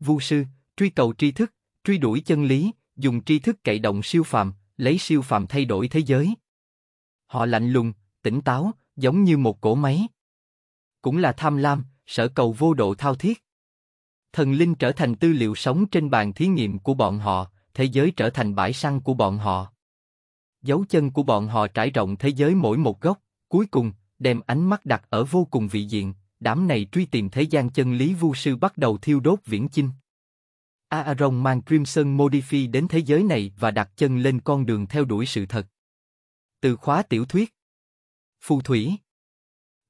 vu sư, truy cầu tri thức, truy đuổi chân lý, dùng tri thức cậy động siêu phàm, lấy siêu phàm thay đổi thế giới. Họ lạnh lùng, tỉnh táo, giống như một cỗ máy. Cũng là tham lam, sở cầu vô độ thao thiết. Thần linh trở thành tư liệu sống trên bàn thí nghiệm của bọn họ, thế giới trở thành bãi săn của bọn họ. Dấu chân của bọn họ trải rộng thế giới mỗi một góc, cuối cùng, đem ánh mắt đặt ở vô cùng vị diện, đám này truy tìm thế gian chân lý vu sư bắt đầu thiêu đốt viễn chinh. Aaron mang Crimson Modify đến thế giới này và đặt chân lên con đường theo đuổi sự thật. Từ khóa tiểu thuyết Phù thủy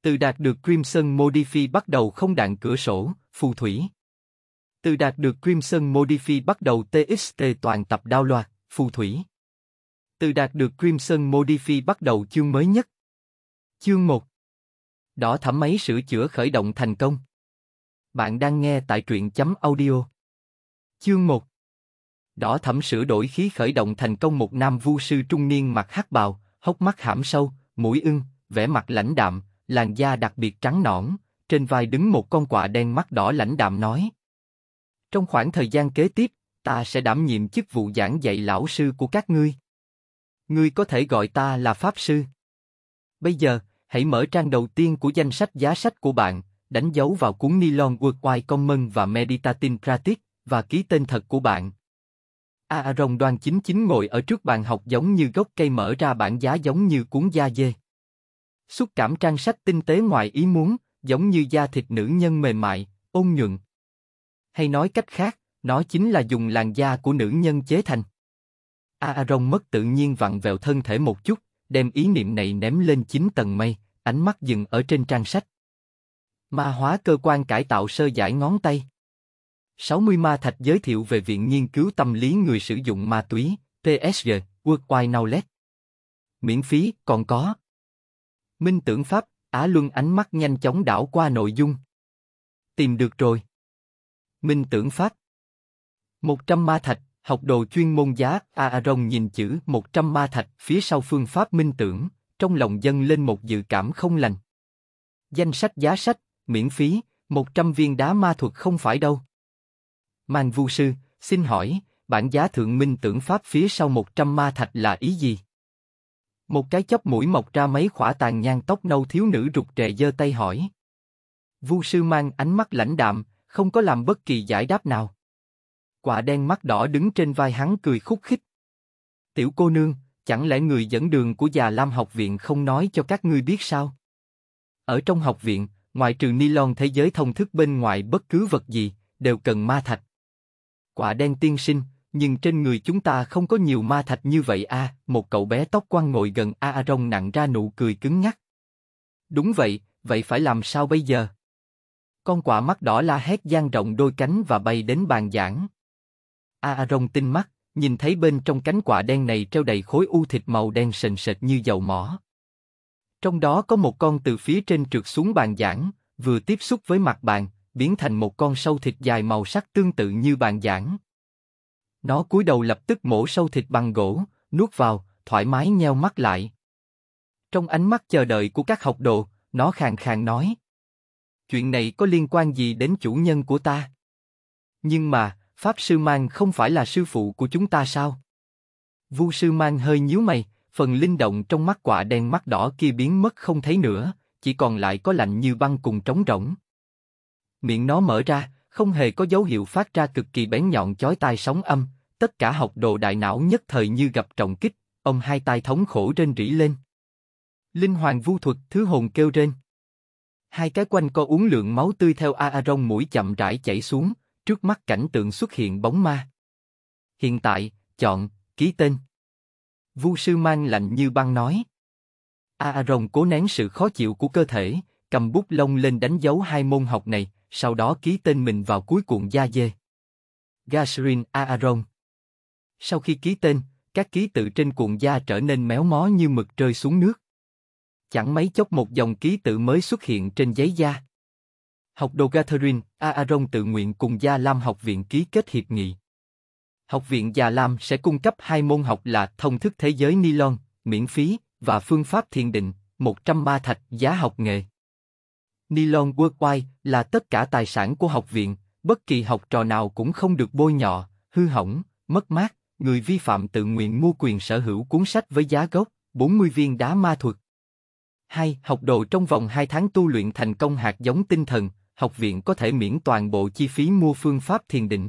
Từ đạt được Crimson Modify bắt đầu không đạn cửa sổ, phù thủy Từ đạt được Crimson Modify bắt đầu TXT toàn tập đao loạt, phù thủy Từ đạt được Crimson Modify bắt đầu chương mới nhất Chương 1 Đỏ thẩm máy sửa chữa khởi động thành công. Bạn đang nghe tại truyện chấm audio. Chương 1 Đỏ thẩm sửa đổi khí khởi động thành công một nam vu sư trung niên mặc hắc bào, hốc mắt hãm sâu, mũi ưng, vẻ mặt lãnh đạm, làn da đặc biệt trắng nõn, trên vai đứng một con quạ đen mắt đỏ lãnh đạm nói. Trong khoảng thời gian kế tiếp, ta sẽ đảm nhiệm chức vụ giảng dạy lão sư của các ngươi. Ngươi có thể gọi ta là Pháp Sư. Bây giờ, hãy mở trang đầu tiên của danh sách giá sách của bạn, đánh dấu vào cuốn ni lon Worldwide Common và Meditating Practice, và ký tên thật của bạn. Aaron đoan chính chính ngồi ở trước bàn học giống như gốc cây mở ra bản giá giống như cuốn da dê. Xúc cảm trang sách tinh tế ngoài ý muốn, giống như da thịt nữ nhân mềm mại, ôn nhuận. Hay nói cách khác, nó chính là dùng làn da của nữ nhân chế thành. Aaron mất tự nhiên vặn vẹo thân thể một chút, đem ý niệm này ném lên chín tầng mây, ánh mắt dừng ở trên trang sách. Ma hóa cơ quan cải tạo sơ giải ngón tay. 60 ma thạch giới thiệu về Viện Nghiên cứu Tâm lý Người sử dụng ma túy, TSG, Worldwide Knowledge. Miễn phí, còn có. Minh tưởng Pháp, Á Luân ánh mắt nhanh chóng đảo qua nội dung. Tìm được rồi. Minh tưởng Pháp. 100 ma thạch, Học đồ chuyên môn giá Aaron nhìn chữ 100 ma thạch phía sau phương pháp minh tưởng, trong lòng dân lên một dự cảm không lành. Danh sách giá sách, miễn phí, 100 viên đá ma thuật không phải đâu. Mang vu sư, xin hỏi, bản giá thượng minh tưởng pháp phía sau 100 ma thạch là ý gì? Một cái chóp mũi mọc ra mấy khỏa tàn nhang tóc nâu thiếu nữ rụt rè giơ tay hỏi. Vu sư mang ánh mắt lãnh đạm, không có làm bất kỳ giải đáp nào quả đen mắt đỏ đứng trên vai hắn cười khúc khích. Tiểu cô nương, chẳng lẽ người dẫn đường của già Lam học viện không nói cho các ngươi biết sao? Ở trong học viện, ngoài trừ nylon thế giới thông thức bên ngoài bất cứ vật gì, đều cần ma thạch. Quả đen tiên sinh, nhưng trên người chúng ta không có nhiều ma thạch như vậy a. À, một cậu bé tóc quăn ngồi gần Aaron nặng ra nụ cười cứng ngắc. Đúng vậy, vậy phải làm sao bây giờ? Con quả mắt đỏ la hét gian rộng đôi cánh và bay đến bàn giảng. Aaron tinh mắt, nhìn thấy bên trong cánh quả đen này treo đầy khối u thịt màu đen sền sệt như dầu mỏ. Trong đó có một con từ phía trên trượt xuống bàn giảng, vừa tiếp xúc với mặt bàn, biến thành một con sâu thịt dài màu sắc tương tự như bàn giảng. Nó cúi đầu lập tức mổ sâu thịt bằng gỗ, nuốt vào, thoải mái nheo mắt lại. Trong ánh mắt chờ đợi của các học đồ, nó khàn khàn nói. Chuyện này có liên quan gì đến chủ nhân của ta? Nhưng mà, Pháp sư Mang không phải là sư phụ của chúng ta sao? Vu sư Mang hơi nhíu mày, phần linh động trong mắt quả đen mắt đỏ kia biến mất không thấy nữa, chỉ còn lại có lạnh như băng cùng trống rỗng. Miệng nó mở ra, không hề có dấu hiệu phát ra cực kỳ bén nhọn chói tai sóng âm, tất cả học đồ đại não nhất thời như gặp trọng kích, ông hai tay thống khổ rên rỉ lên. Linh hoàng vu thuật thứ hồn kêu rên. Hai cái quanh co uống lượng máu tươi theo a a Aaron mũi chậm rãi chảy xuống, trước mắt cảnh tượng xuất hiện bóng ma. Hiện tại, chọn, ký tên. Vu sư mang lạnh như băng nói. Aaron cố nén sự khó chịu của cơ thể, cầm bút lông lên đánh dấu hai môn học này, sau đó ký tên mình vào cuối cuộn da dê. Gashrin Aaron. Sau khi ký tên, các ký tự trên cuộn da trở nên méo mó như mực rơi xuống nước. Chẳng mấy chốc một dòng ký tự mới xuất hiện trên giấy da. Học đồ Gathering, Aaron tự nguyện cùng Gia Lam học viện ký kết hiệp nghị. Học viện Gia Lam sẽ cung cấp hai môn học là Thông thức thế giới Nylon, miễn phí, và Phương pháp thiền định, 100 ma thạch giá học nghề. Nylon Worldwide là tất cả tài sản của học viện, bất kỳ học trò nào cũng không được bôi nhọ, hư hỏng, mất mát, người vi phạm tự nguyện mua quyền sở hữu cuốn sách với giá gốc, 40 viên đá ma thuật. 2. Học đồ trong vòng 2 tháng tu luyện thành công hạt giống tinh thần, học viện có thể miễn toàn bộ chi phí mua phương pháp thiền định.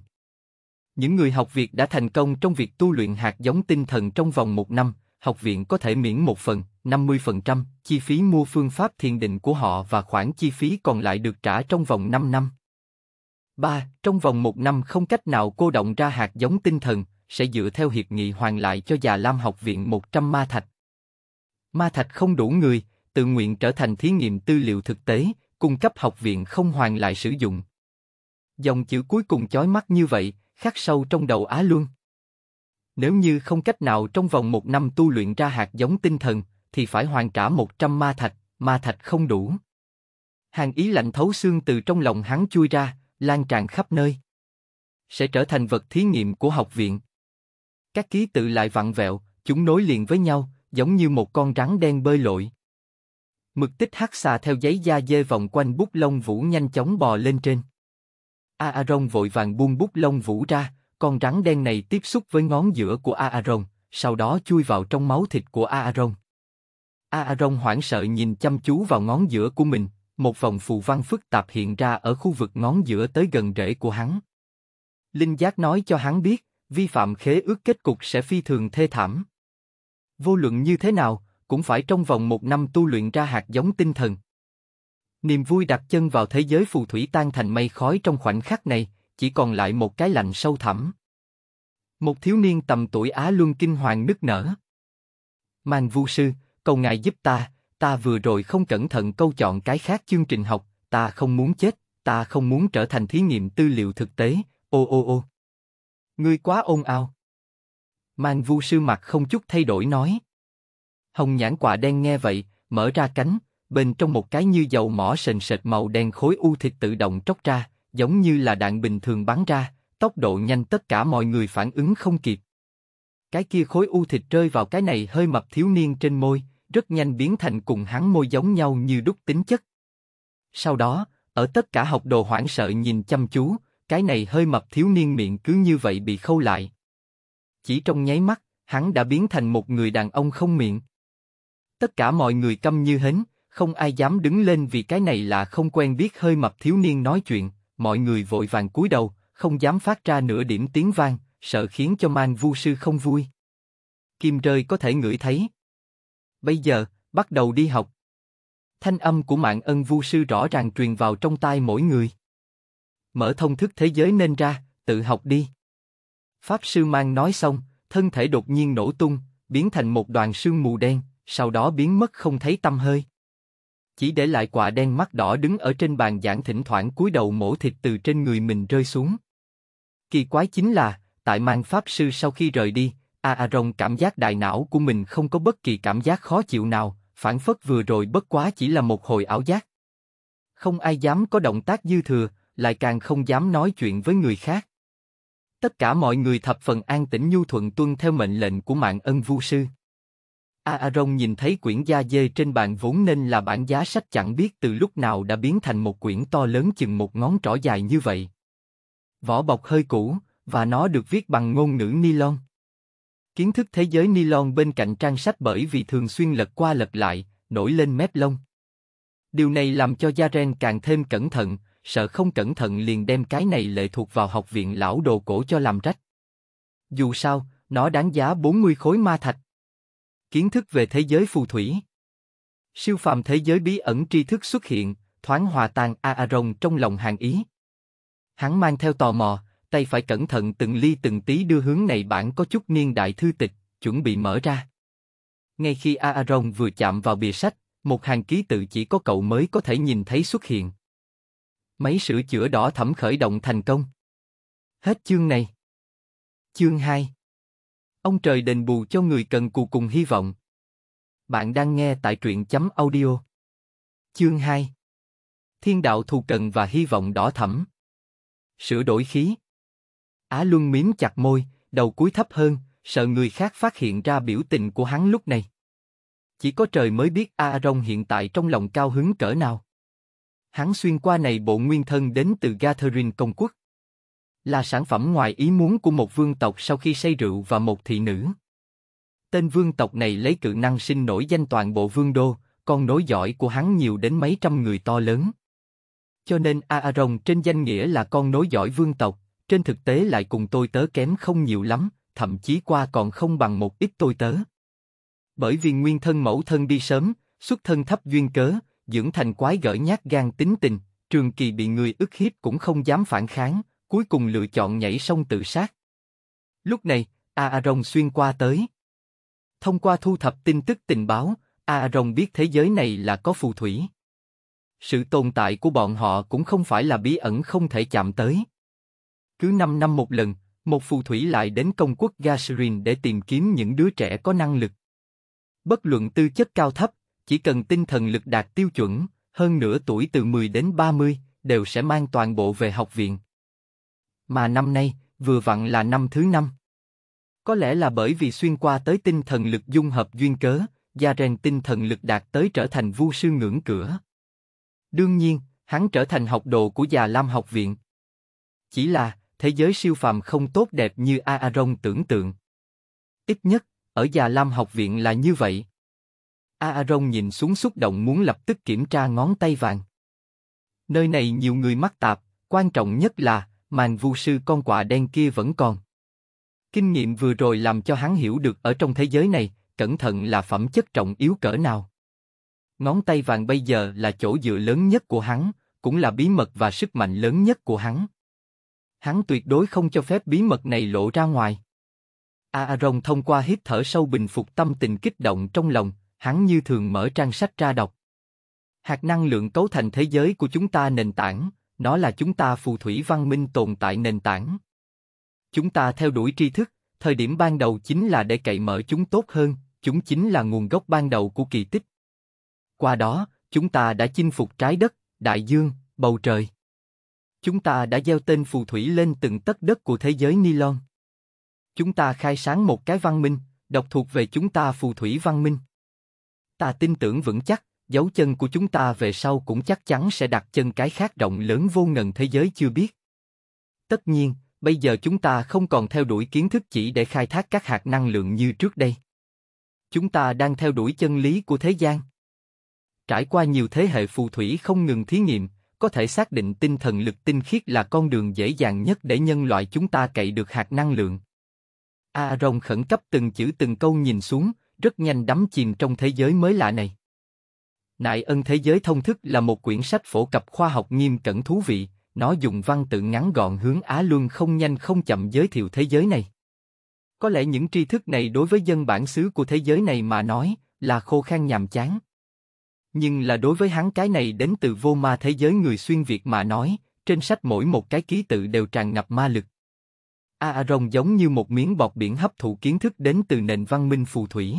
Những người học Việt đã thành công trong việc tu luyện hạt giống tinh thần trong vòng một năm, học viện có thể miễn một phần, 50% chi phí mua phương pháp thiền định của họ và khoản chi phí còn lại được trả trong vòng 5 năm. 3. Trong vòng một năm không cách nào cô động ra hạt giống tinh thần, sẽ dựa theo hiệp nghị hoàn lại cho già Lam học viện 100 ma thạch. Ma thạch không đủ người, tự nguyện trở thành thí nghiệm tư liệu thực tế, cung cấp học viện không hoàn lại sử dụng. Dòng chữ cuối cùng chói mắt như vậy, khắc sâu trong đầu Á Luân. Nếu như không cách nào trong vòng một năm tu luyện ra hạt giống tinh thần, thì phải hoàn trả 100 ma thạch, ma thạch không đủ. Hàng ý lạnh thấu xương từ trong lòng hắn chui ra, lan tràn khắp nơi. Sẽ trở thành vật thí nghiệm của học viện. Các ký tự lại vặn vẹo, chúng nối liền với nhau, giống như một con rắn đen bơi lội. Mực tích hắc xà theo giấy da dê vòng quanh bút lông vũ nhanh chóng bò lên trên. Aaron vội vàng buông bút lông vũ ra, con rắn đen này tiếp xúc với ngón giữa của Aaron, sau đó chui vào trong máu thịt của Aaron. Aaron hoảng sợ nhìn chăm chú vào ngón giữa của mình, một vòng phù văn phức tạp hiện ra ở khu vực ngón giữa tới gần rễ của hắn. Linh giác nói cho hắn biết, vi phạm khế ước kết cục sẽ phi thường thê thảm. Vô luận như thế nào, cũng phải trong vòng một năm tu luyện ra hạt giống tinh thần. Niềm vui đặt chân vào thế giới phù thủy tan thành mây khói trong khoảnh khắc này, chỉ còn lại một cái lạnh sâu thẳm. Một thiếu niên tầm tuổi Á luôn kinh hoàng nức nở. Mang vu sư, cầu ngài giúp ta, ta vừa rồi không cẩn thận câu chọn cái khác chương trình học, ta không muốn chết, ta không muốn trở thành thí nghiệm tư liệu thực tế, ô ô ô. Ngươi quá ôn ao. Mang vu sư mặt không chút thay đổi nói. Hồng nhãn quả đen nghe vậy, mở ra cánh, bên trong một cái như dầu mỏ sền sệt màu đen khối u thịt tự động tróc ra, giống như là đạn bình thường bắn ra, tốc độ nhanh tất cả mọi người phản ứng không kịp. Cái kia khối u thịt rơi vào cái này hơi mập thiếu niên trên môi, rất nhanh biến thành cùng hắn môi giống nhau như đúc tính chất. Sau đó, ở tất cả học đồ hoảng sợ nhìn chăm chú, cái này hơi mập thiếu niên miệng cứ như vậy bị khâu lại. Chỉ trong nháy mắt, hắn đã biến thành một người đàn ông không miệng. Tất cả mọi người câm như hến, không ai dám đứng lên vì cái này là không quen biết hơi mập thiếu niên nói chuyện, mọi người vội vàng cúi đầu, không dám phát ra nửa điểm tiếng vang, sợ khiến cho mang vu sư không vui. Kim rơi có thể ngửi thấy. Bây giờ, bắt đầu đi học. Thanh âm của mạng ân vu sư rõ ràng truyền vào trong tai mỗi người. Mở thông thức thế giới nên ra, tự học đi. Pháp sư mang nói xong, thân thể đột nhiên nổ tung, biến thành một đoàn sương mù đen, sau đó biến mất không thấy tâm hơi. Chỉ để lại quả đen mắt đỏ đứng ở trên bàn giảng thỉnh thoảng cúi đầu mổ thịt từ trên người mình rơi xuống. Kỳ quái chính là, tại mang pháp sư sau khi rời đi, Aaron cảm giác đại não của mình không có bất kỳ cảm giác khó chịu nào, phản phất vừa rồi bất quá chỉ là một hồi ảo giác. Không ai dám có động tác dư thừa, lại càng không dám nói chuyện với người khác. Tất cả mọi người thập phần an tĩnh nhu thuận tuân theo mệnh lệnh của mạng ân vu sư. Aaron nhìn thấy quyển da dê trên bàn vốn nên là bản giá sách chẳng biết từ lúc nào đã biến thành một quyển to lớn chừng một ngón trỏ dài như vậy. Vỏ bọc hơi cũ, và nó được viết bằng ngôn ngữ nylon. Kiến thức thế giới nylon bên cạnh trang sách bởi vì thường xuyên lật qua lật lại, nổi lên mép lông. Điều này làm cho Jaren càng thêm cẩn thận, sợ không cẩn thận liền đem cái này lệ thuộc vào học viện lão đồ cổ cho làm rách. Dù sao, nó đáng giá 40 khối ma thạch. Kiến thức về thế giới phù thủy Siêu phàm thế giới bí ẩn tri thức xuất hiện, thoáng hòa tan Aaron trong lòng hàng ý. Hắn mang theo tò mò, tay phải cẩn thận từng ly từng tí đưa hướng này bản có chút niên đại thư tịch, chuẩn bị mở ra. Ngay khi Aaron vừa chạm vào bìa sách, một hàng ký tự chỉ có cậu mới có thể nhìn thấy xuất hiện. Máy sửa chữa đỏ thẩm khởi động thành công. Hết chương này. Chương 2 Ông trời đền bù cho người cần cù cùng hy vọng. Bạn đang nghe tại truyện chấm audio. Chương 2 Thiên đạo thù cần và hy vọng đỏ thẫm. Sửa đổi khí. Á Luân miếm chặt môi, đầu cúi thấp hơn, sợ người khác phát hiện ra biểu tình của hắn lúc này. Chỉ có trời mới biết A Aaron hiện tại trong lòng cao hứng cỡ nào. Hắn xuyên qua này bộ nguyên thân đến từ Gathering công quốc là sản phẩm ngoài ý muốn của một vương tộc sau khi say rượu và một thị nữ. Tên vương tộc này lấy cự năng sinh nổi danh toàn bộ vương đô, con nối dõi của hắn nhiều đến mấy trăm người to lớn. Cho nên Aaron trên danh nghĩa là con nối dõi vương tộc, trên thực tế lại cùng tôi tớ kém không nhiều lắm, thậm chí qua còn không bằng một ít tôi tớ. Bởi vì nguyên thân mẫu thân đi sớm, xuất thân thấp duyên cớ, dưỡng thành quái gỡ nhát gan tính tình, trường kỳ bị người ức hiếp cũng không dám phản kháng, cuối cùng lựa chọn nhảy sông tự sát. Lúc này, Aaron xuyên qua tới. Thông qua thu thập tin tức tình báo, Aaron biết thế giới này là có phù thủy. Sự tồn tại của bọn họ cũng không phải là bí ẩn không thể chạm tới. Cứ 5 năm một lần, một phù thủy lại đến công quốc Gashrin để tìm kiếm những đứa trẻ có năng lực. Bất luận tư chất cao thấp, chỉ cần tinh thần lực đạt tiêu chuẩn, hơn nửa tuổi từ 10 đến 30, đều sẽ mang toàn bộ về học viện mà năm nay vừa vặn là năm thứ năm. Có lẽ là bởi vì xuyên qua tới tinh thần lực dung hợp duyên cớ, gia rèn tinh thần lực đạt tới trở thành vu sư ngưỡng cửa. Đương nhiên, hắn trở thành học đồ của già Lam học viện. Chỉ là, thế giới siêu phàm không tốt đẹp như Aaron tưởng tượng. Ít nhất, ở già Lam học viện là như vậy. Aaron nhìn xuống xúc động muốn lập tức kiểm tra ngón tay vàng. Nơi này nhiều người mắc tạp, quan trọng nhất là màn vu sư con quạ đen kia vẫn còn. Kinh nghiệm vừa rồi làm cho hắn hiểu được ở trong thế giới này, cẩn thận là phẩm chất trọng yếu cỡ nào. Ngón tay vàng bây giờ là chỗ dựa lớn nhất của hắn, cũng là bí mật và sức mạnh lớn nhất của hắn. Hắn tuyệt đối không cho phép bí mật này lộ ra ngoài. Aaron thông qua hít thở sâu bình phục tâm tình kích động trong lòng, hắn như thường mở trang sách ra đọc. Hạt năng lượng cấu thành thế giới của chúng ta nền tảng, nó là chúng ta phù thủy văn minh tồn tại nền tảng. Chúng ta theo đuổi tri thức, thời điểm ban đầu chính là để cậy mở chúng tốt hơn, chúng chính là nguồn gốc ban đầu của kỳ tích. Qua đó, chúng ta đã chinh phục trái đất, đại dương, bầu trời. Chúng ta đã gieo tên phù thủy lên từng tất đất của thế giới Nilon. Chúng ta khai sáng một cái văn minh, độc thuộc về chúng ta phù thủy văn minh. Ta tin tưởng vững chắc, dấu chân của chúng ta về sau cũng chắc chắn sẽ đặt chân cái khác động lớn vô ngần thế giới chưa biết. Tất nhiên, bây giờ chúng ta không còn theo đuổi kiến thức chỉ để khai thác các hạt năng lượng như trước đây. Chúng ta đang theo đuổi chân lý của thế gian. Trải qua nhiều thế hệ phù thủy không ngừng thí nghiệm, có thể xác định tinh thần lực tinh khiết là con đường dễ dàng nhất để nhân loại chúng ta cậy được hạt năng lượng. A Aaron khẩn cấp từng chữ từng câu nhìn xuống, rất nhanh đắm chìm trong thế giới mới lạ này. Nại ân thế giới thông thức là một quyển sách phổ cập khoa học nghiêm cẩn thú vị, nó dùng văn tự ngắn gọn hướng Á Luân không nhanh không chậm giới thiệu thế giới này. Có lẽ những tri thức này đối với dân bản xứ của thế giới này mà nói là khô khan nhàm chán. Nhưng là đối với hắn cái này đến từ vô ma thế giới người xuyên Việt mà nói, trên sách mỗi một cái ký tự đều tràn ngập ma lực. Aaron giống như một miếng bọt biển hấp thụ kiến thức đến từ nền văn minh phù thủy.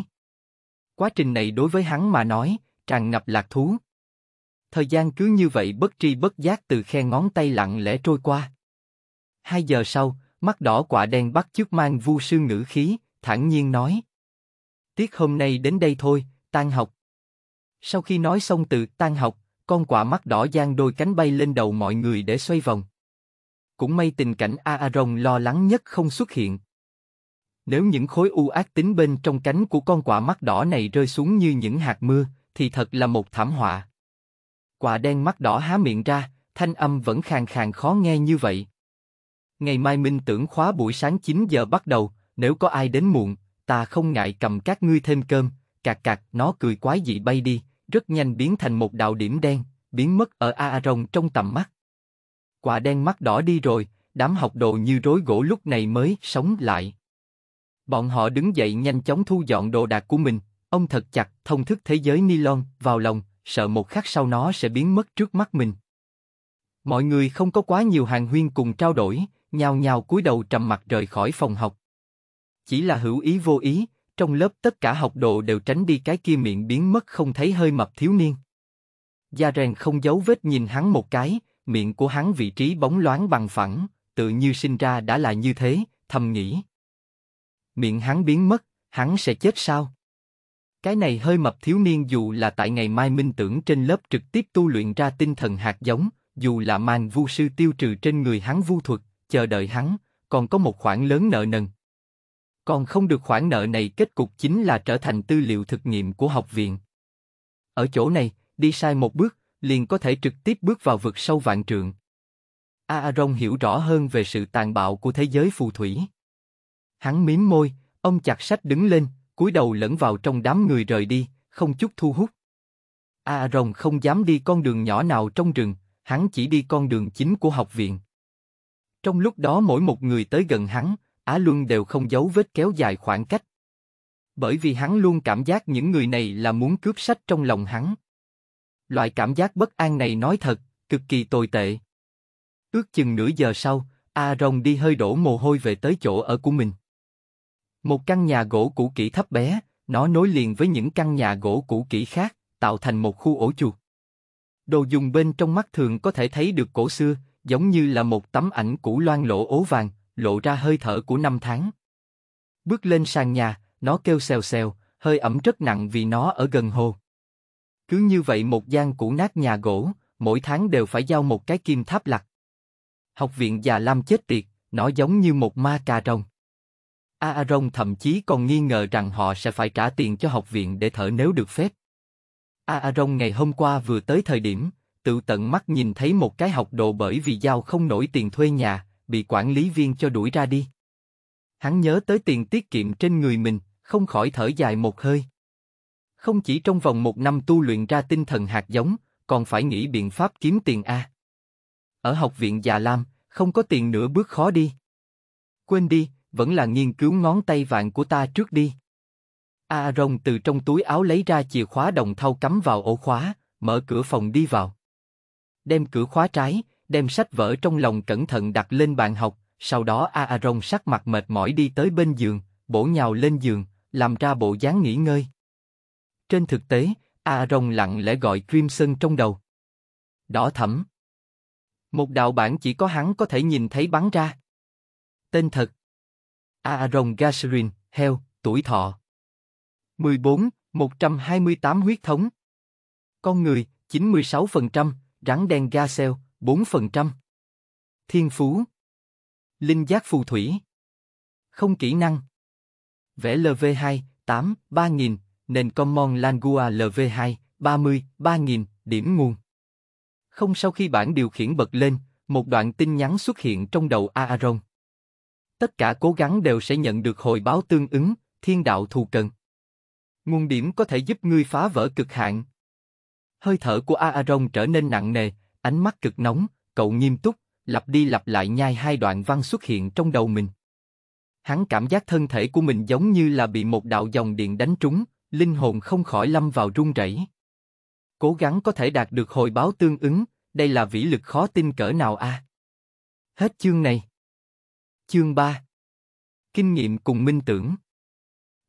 Quá trình này đối với hắn mà nói, tràn ngập lạc thú. Thời gian cứ như vậy bất tri bất giác từ khe ngón tay lặng lẽ trôi qua. Hai giờ sau, mắt đỏ quả đen bắt chước mang vu sư ngữ khí, thản nhiên nói. Tiết hôm nay đến đây thôi, tan học. Sau khi nói xong từ tan học, con quả mắt đỏ giang đôi cánh bay lên đầu mọi người để xoay vòng. Cũng may tình cảnh Aaron lo lắng nhất không xuất hiện. Nếu những khối u ác tính bên trong cánh của con quả mắt đỏ này rơi xuống như những hạt mưa, thì thật là một thảm họa. Quả đen mắt đỏ há miệng ra, thanh âm vẫn khàn khàn khó nghe như vậy. Ngày mai minh tưởng khóa buổi sáng 9 giờ bắt đầu, nếu có ai đến muộn, ta không ngại cầm các ngươi thêm cơm, cạc cạc, nó cười quái dị bay đi, rất nhanh biến thành một đạo điểm đen, biến mất ở Aaron trong tầm mắt. Quả đen mắt đỏ đi rồi, đám học đồ như rối gỗ lúc này mới sống lại. Bọn họ đứng dậy nhanh chóng thu dọn đồ đạc của mình, Ông thật chặt thông thức thế giới nylon vào lòng, sợ một khắc sau nó sẽ biến mất trước mắt mình. Mọi người không có quá nhiều hàng huyên cùng trao đổi, nhào nhào cúi đầu trầm mặt rời khỏi phòng học. Chỉ là hữu ý vô ý, trong lớp tất cả học đồ đều tránh đi cái kia miệng biến mất không thấy hơi mập thiếu niên. Gia Rèn không giấu vết nhìn hắn một cái, miệng của hắn vị trí bóng loáng bằng phẳng, tự như sinh ra đã là như thế, thầm nghĩ. Miệng hắn biến mất, hắn sẽ chết sao? Cái này hơi mập thiếu niên dù là tại ngày mai minh tưởng trên lớp trực tiếp tu luyện ra tinh thần hạt giống, dù là mang vu sư tiêu trừ trên người hắn vu thuật, chờ đợi hắn, còn có một khoản lớn nợ nần. Còn không được khoản nợ này kết cục chính là trở thành tư liệu thực nghiệm của học viện. Ở chỗ này, đi sai một bước, liền có thể trực tiếp bước vào vực sâu vạn trường Aaron hiểu rõ hơn về sự tàn bạo của thế giới phù thủy. Hắn mím môi, ông chặt sách đứng lên, cúi đầu lẫn vào trong đám người rời đi, không chút thu hút. A Rồng không dám đi con đường nhỏ nào trong rừng, hắn chỉ đi con đường chính của học viện. Trong lúc đó mỗi một người tới gần hắn, Á Luân đều không giấu vết kéo dài khoảng cách. Bởi vì hắn luôn cảm giác những người này là muốn cướp sách trong lòng hắn. Loại cảm giác bất an này nói thật, cực kỳ tồi tệ. Ước chừng nửa giờ sau, A Rồng đi hơi đổ mồ hôi về tới chỗ ở của mình. Một căn nhà gỗ cũ kỹ thấp bé, nó nối liền với những căn nhà gỗ cũ kỹ khác, tạo thành một khu ổ chuột. Đồ dùng bên trong mắt thường có thể thấy được cổ xưa, giống như là một tấm ảnh cũ loang lỗ ố vàng, lộ ra hơi thở của năm tháng. Bước lên sàn nhà, nó kêu xèo xèo, hơi ẩm rất nặng vì nó ở gần hồ. Cứ như vậy một gian cũ nát nhà gỗ, mỗi tháng đều phải giao một cái kim tháp lặt. Học viện già Lam chết tiệt, nó giống như một ma cà rồng. Aaron thậm chí còn nghi ngờ rằng họ sẽ phải trả tiền cho học viện để thở nếu được phép. Aaron ngày hôm qua vừa tới thời điểm, tự tận mắt nhìn thấy một cái học đồ bởi vì giao không nổi tiền thuê nhà, bị quản lý viên cho đuổi ra đi. Hắn nhớ tới tiền tiết kiệm trên người mình, không khỏi thở dài một hơi. Không chỉ trong vòng một năm tu luyện ra tinh thần hạt giống, còn phải nghĩ biện pháp kiếm tiền A. Ở học viện già Lam, không có tiền nữa bước khó đi. Quên đi, vẫn là nghiên cứu ngón tay vàng của ta trước đi. Aaron từ trong túi áo lấy ra chìa khóa đồng thau cắm vào ổ khóa, mở cửa phòng đi vào. Đem cửa khóa trái, đem sách vở trong lòng cẩn thận đặt lên bàn học, sau đó Aaron sắc mặt mệt mỏi đi tới bên giường, bổ nhào lên giường, làm ra bộ dáng nghỉ ngơi. Trên thực tế, Aaron lặng lẽ gọi Crimson trong đầu. Đỏ thẫm. Một đạo bản chỉ có hắn có thể nhìn thấy bắn ra. Tên thật. Aaron Gasherin, heo, tuổi thọ. 14, 128 huyết thống. Con người, 96%, rắn đen Gasel, 4%. Thiên phú. Linh giác phù thủy. Không kỹ năng. Vẽ LV2, 8, 3.000 nền Common Langua LV2, 30, 3.000 điểm nguồn. Không sau khi bản điều khiển bật lên, một đoạn tin nhắn xuất hiện trong đầu Aaron tất cả cố gắng đều sẽ nhận được hồi báo tương ứng, thiên đạo thù cần. Nguồn điểm có thể giúp ngươi phá vỡ cực hạn. Hơi thở của Aaron trở nên nặng nề, ánh mắt cực nóng, cậu nghiêm túc, lặp đi lặp lại nhai hai đoạn văn xuất hiện trong đầu mình. Hắn cảm giác thân thể của mình giống như là bị một đạo dòng điện đánh trúng, linh hồn không khỏi lâm vào run rẩy. Cố gắng có thể đạt được hồi báo tương ứng, đây là vĩ lực khó tin cỡ nào a. À? Hết chương này. Chương 3 Kinh nghiệm cùng minh tưởng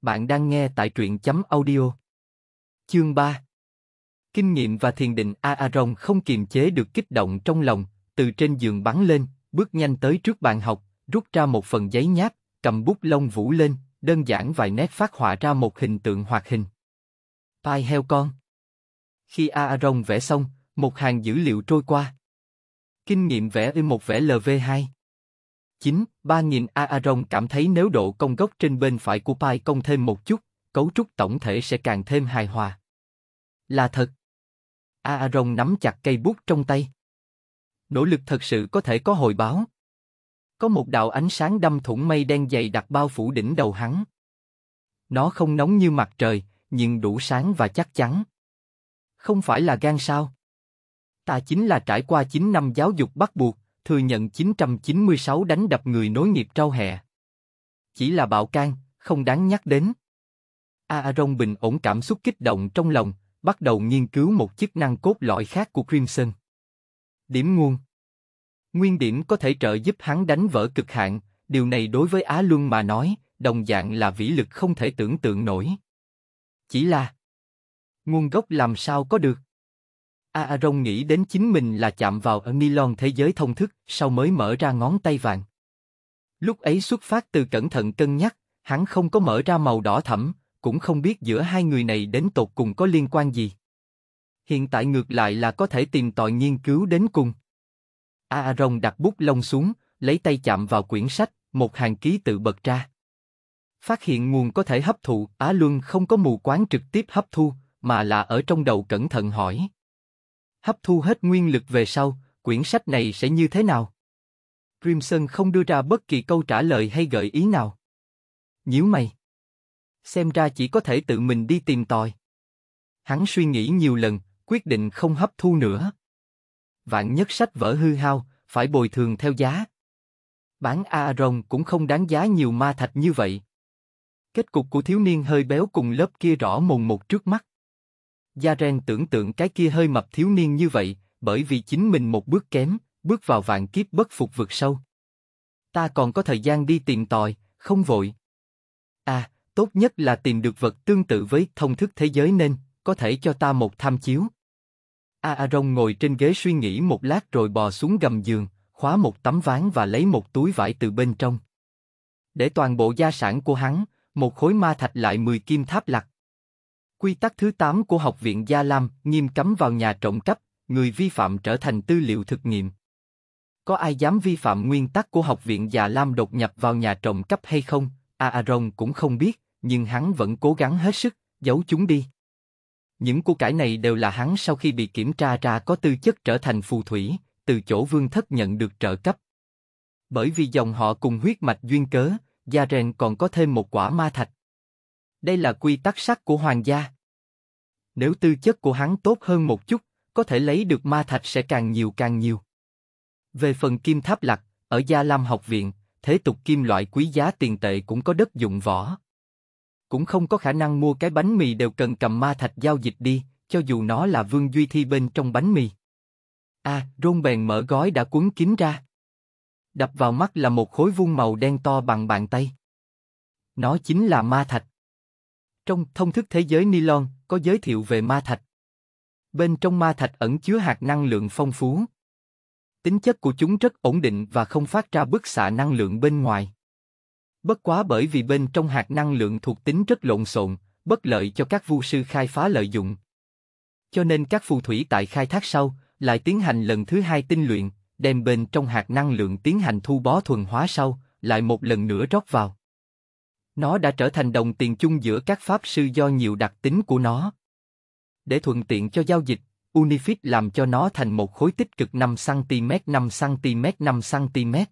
Bạn đang nghe tại truyện chấm audio Chương 3 Kinh nghiệm và thiền định Aaron không kiềm chế được kích động trong lòng, từ trên giường bắn lên, bước nhanh tới trước bàn học, rút ra một phần giấy nháp, cầm bút lông vũ lên, đơn giản vài nét phát họa ra một hình tượng hoạt hình. Pai heo con Khi Aaron vẽ xong, một hàng dữ liệu trôi qua. Kinh nghiệm vẽ in một vẽ LV2 9, 3000 Aaron cảm thấy nếu độ công gốc trên bên phải của pai công thêm một chút, cấu trúc tổng thể sẽ càng thêm hài hòa. Là thật. Aaron nắm chặt cây bút trong tay. Nỗ lực thật sự có thể có hồi báo. Có một đạo ánh sáng đâm thủng mây đen dày đặc bao phủ đỉnh đầu hắn. Nó không nóng như mặt trời, nhưng đủ sáng và chắc chắn. Không phải là gan sao? Ta chính là trải qua 9 năm giáo dục bắt buộc, thừa nhận 996 đánh đập người nối nghiệp trao hẹ. Chỉ là bạo can, không đáng nhắc đến. Aaron bình ổn cảm xúc kích động trong lòng, bắt đầu nghiên cứu một chức năng cốt lõi khác của Crimson. Điểm nguồn Nguyên điểm có thể trợ giúp hắn đánh vỡ cực hạn, điều này đối với Á Luân mà nói, đồng dạng là vĩ lực không thể tưởng tượng nổi. Chỉ là Nguồn gốc làm sao có được? Aaron nghĩ đến chính mình là chạm vào nylon thế giới thông thức, sau mới mở ra ngón tay vàng. Lúc ấy xuất phát từ cẩn thận cân nhắc, hắn không có mở ra màu đỏ thẫm, cũng không biết giữa hai người này đến tột cùng có liên quan gì. Hiện tại ngược lại là có thể tìm tòi nghiên cứu đến cùng. Aaron đặt bút lông xuống, lấy tay chạm vào quyển sách, một hàng ký tự bật ra. Phát hiện nguồn có thể hấp thụ, Á Luân không có mù quáng trực tiếp hấp thu, mà là ở trong đầu cẩn thận hỏi hấp thu hết nguyên lực về sau, quyển sách này sẽ như thế nào? Crimson không đưa ra bất kỳ câu trả lời hay gợi ý nào. Nhíu mày. Xem ra chỉ có thể tự mình đi tìm tòi. Hắn suy nghĩ nhiều lần, quyết định không hấp thu nữa. Vạn nhất sách vỡ hư hao, phải bồi thường theo giá. Bán Aaron cũng không đáng giá nhiều ma thạch như vậy. Kết cục của thiếu niên hơi béo cùng lớp kia rõ mồn một trước mắt. Yaren tưởng tượng cái kia hơi mập thiếu niên như vậy, bởi vì chính mình một bước kém, bước vào vạn kiếp bất phục vực sâu. Ta còn có thời gian đi tìm tòi, không vội. À, tốt nhất là tìm được vật tương tự với thông thức thế giới nên, có thể cho ta một tham chiếu. Aaron ngồi trên ghế suy nghĩ một lát rồi bò xuống gầm giường, khóa một tấm ván và lấy một túi vải từ bên trong. Để toàn bộ gia sản của hắn, một khối ma thạch lại 10 kim tháp lặt. Quy tắc thứ 8 của Học viện Gia Lam nghiêm cấm vào nhà trộm cắp, người vi phạm trở thành tư liệu thực nghiệm. Có ai dám vi phạm nguyên tắc của Học viện Gia Lam đột nhập vào nhà trộm cắp hay không? Aaron à, à, cũng không biết, nhưng hắn vẫn cố gắng hết sức, giấu chúng đi. Những của cải này đều là hắn sau khi bị kiểm tra ra có tư chất trở thành phù thủy, từ chỗ vương thất nhận được trợ cấp. Bởi vì dòng họ cùng huyết mạch duyên cớ, Gia Rèn còn có thêm một quả ma thạch. Đây là quy tắc sắt của hoàng gia. Nếu tư chất của hắn tốt hơn một chút, có thể lấy được ma thạch sẽ càng nhiều càng nhiều. Về phần kim tháp lặc, ở Gia Lam học viện, thế tục kim loại quý giá tiền tệ cũng có đất dụng võ. Cũng không có khả năng mua cái bánh mì đều cần cầm ma thạch giao dịch đi, cho dù nó là vương duy thi bên trong bánh mì. À, rôn bèn mở gói đã cuốn kín ra. Đập vào mắt là một khối vuông màu đen to bằng bàn tay. Nó chính là ma thạch. Trong thông thức thế giới Nilon, có giới thiệu về ma thạch. Bên trong ma thạch ẩn chứa hạt năng lượng phong phú. Tính chất của chúng rất ổn định và không phát ra bức xạ năng lượng bên ngoài. Bất quá bởi vì bên trong hạt năng lượng thuộc tính rất lộn xộn, bất lợi cho các vu sư khai phá lợi dụng. Cho nên các phù thủy tại khai thác sau, lại tiến hành lần thứ hai tinh luyện, đem bên trong hạt năng lượng tiến hành thu bó thuần hóa sau, lại một lần nữa rót vào. Nó đã trở thành đồng tiền chung giữa các pháp sư do nhiều đặc tính của nó. Để thuận tiện cho giao dịch, Unifit làm cho nó thành một khối tích cực 5cm 5cm 5cm.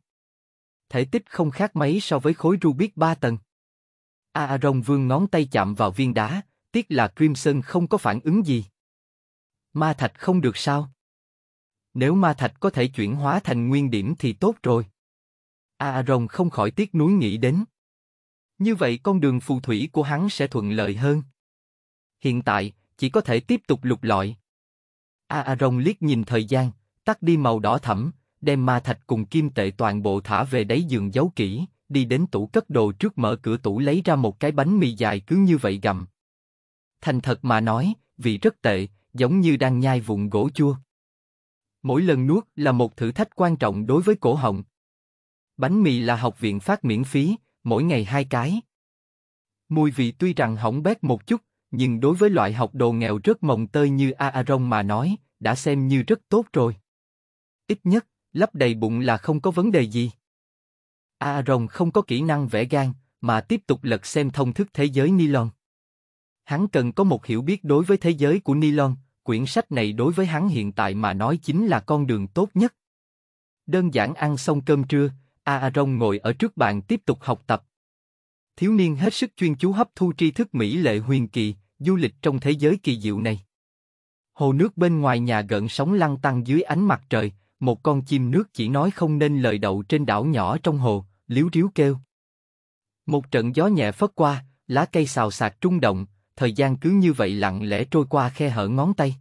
Thể tích không khác mấy so với khối Rubik 3 tầng. Aaron vương ngón tay chạm vào viên đá, tiếc là Crimson không có phản ứng gì. Ma thạch không được sao? Nếu ma thạch có thể chuyển hóa thành nguyên điểm thì tốt rồi. Aaron không khỏi tiếc nuối nghĩ đến. Như vậy con đường phù thủy của hắn sẽ thuận lợi hơn. Hiện tại, chỉ có thể tiếp tục lục lọi. Aaron liếc nhìn thời gian, tắt đi màu đỏ thẫm, đem ma thạch cùng kim tệ toàn bộ thả về đáy giường giấu kỹ, đi đến tủ cất đồ trước mở cửa tủ lấy ra một cái bánh mì dài cứ như vậy gầm Thành thật mà nói, vị rất tệ, giống như đang nhai vụn gỗ chua. Mỗi lần nuốt là một thử thách quan trọng đối với cổ họng. Bánh mì là học viện phát miễn phí, mỗi ngày hai cái. Mùi vị tuy rằng hỏng bét một chút, nhưng đối với loại học đồ nghèo rất mồng tơi như Aaron mà nói, đã xem như rất tốt rồi. Ít nhất, lấp đầy bụng là không có vấn đề gì. Aaron không có kỹ năng vẽ gan, mà tiếp tục lật xem thông thức thế giới nylon. Hắn cần có một hiểu biết đối với thế giới của nylon, quyển sách này đối với hắn hiện tại mà nói chính là con đường tốt nhất. Đơn giản ăn xong cơm trưa, Aaron ngồi ở trước bàn tiếp tục học tập. Thiếu niên hết sức chuyên chú hấp thu tri thức mỹ lệ huyền kỳ, du lịch trong thế giới kỳ diệu này. Hồ nước bên ngoài nhà gợn sóng lăn tăn dưới ánh mặt trời, một con chim nước chỉ nói không nên lời đậu trên đảo nhỏ trong hồ, liếu riếu kêu. Một trận gió nhẹ phất qua, lá cây xào xạc trung động, thời gian cứ như vậy lặng lẽ trôi qua khe hở ngón tay.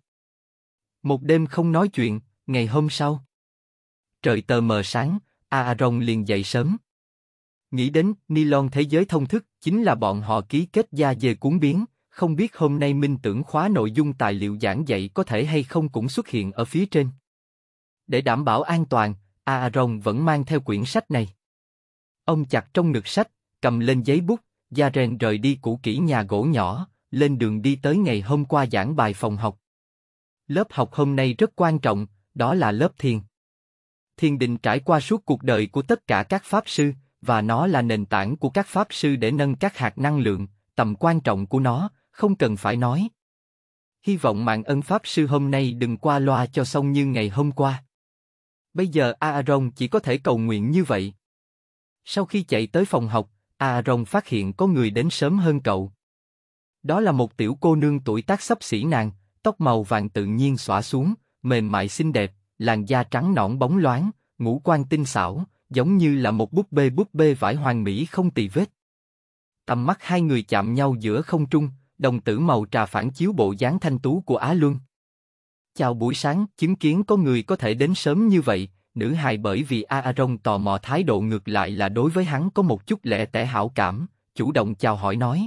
Một đêm không nói chuyện, ngày hôm sau. Trời tờ mờ sáng, Aaron liền dậy sớm. Nghĩ đến, Nylon thế giới thông thức, chính là bọn họ ký kết gia về cuốn biến, không biết hôm nay minh tưởng khóa nội dung tài liệu giảng dạy có thể hay không cũng xuất hiện ở phía trên. Để đảm bảo an toàn, Aaron vẫn mang theo quyển sách này. Ông chặt trong ngực sách, cầm lên giấy bút, gia rèn rời đi cũ kỹ nhà gỗ nhỏ, lên đường đi tới ngày hôm qua giảng bài phòng học. Lớp học hôm nay rất quan trọng, đó là lớp thiền thiền định trải qua suốt cuộc đời của tất cả các pháp sư, và nó là nền tảng của các pháp sư để nâng các hạt năng lượng, tầm quan trọng của nó, không cần phải nói. Hy vọng mạng ân pháp sư hôm nay đừng qua loa cho xong như ngày hôm qua. Bây giờ Aaron chỉ có thể cầu nguyện như vậy. Sau khi chạy tới phòng học, Aaron phát hiện có người đến sớm hơn cậu. Đó là một tiểu cô nương tuổi tác sắp xỉ nàng, tóc màu vàng tự nhiên xõa xuống, mềm mại xinh đẹp, làn da trắng nõn bóng loáng, ngũ quan tinh xảo, giống như là một búp bê búp bê vải hoàng mỹ không tì vết. Tầm mắt hai người chạm nhau giữa không trung, đồng tử màu trà phản chiếu bộ dáng thanh tú của Á Luân. Chào buổi sáng, chứng kiến có người có thể đến sớm như vậy, nữ hài bởi vì Aaron tò mò thái độ ngược lại là đối với hắn có một chút lệ tẻ hảo cảm, chủ động chào hỏi nói.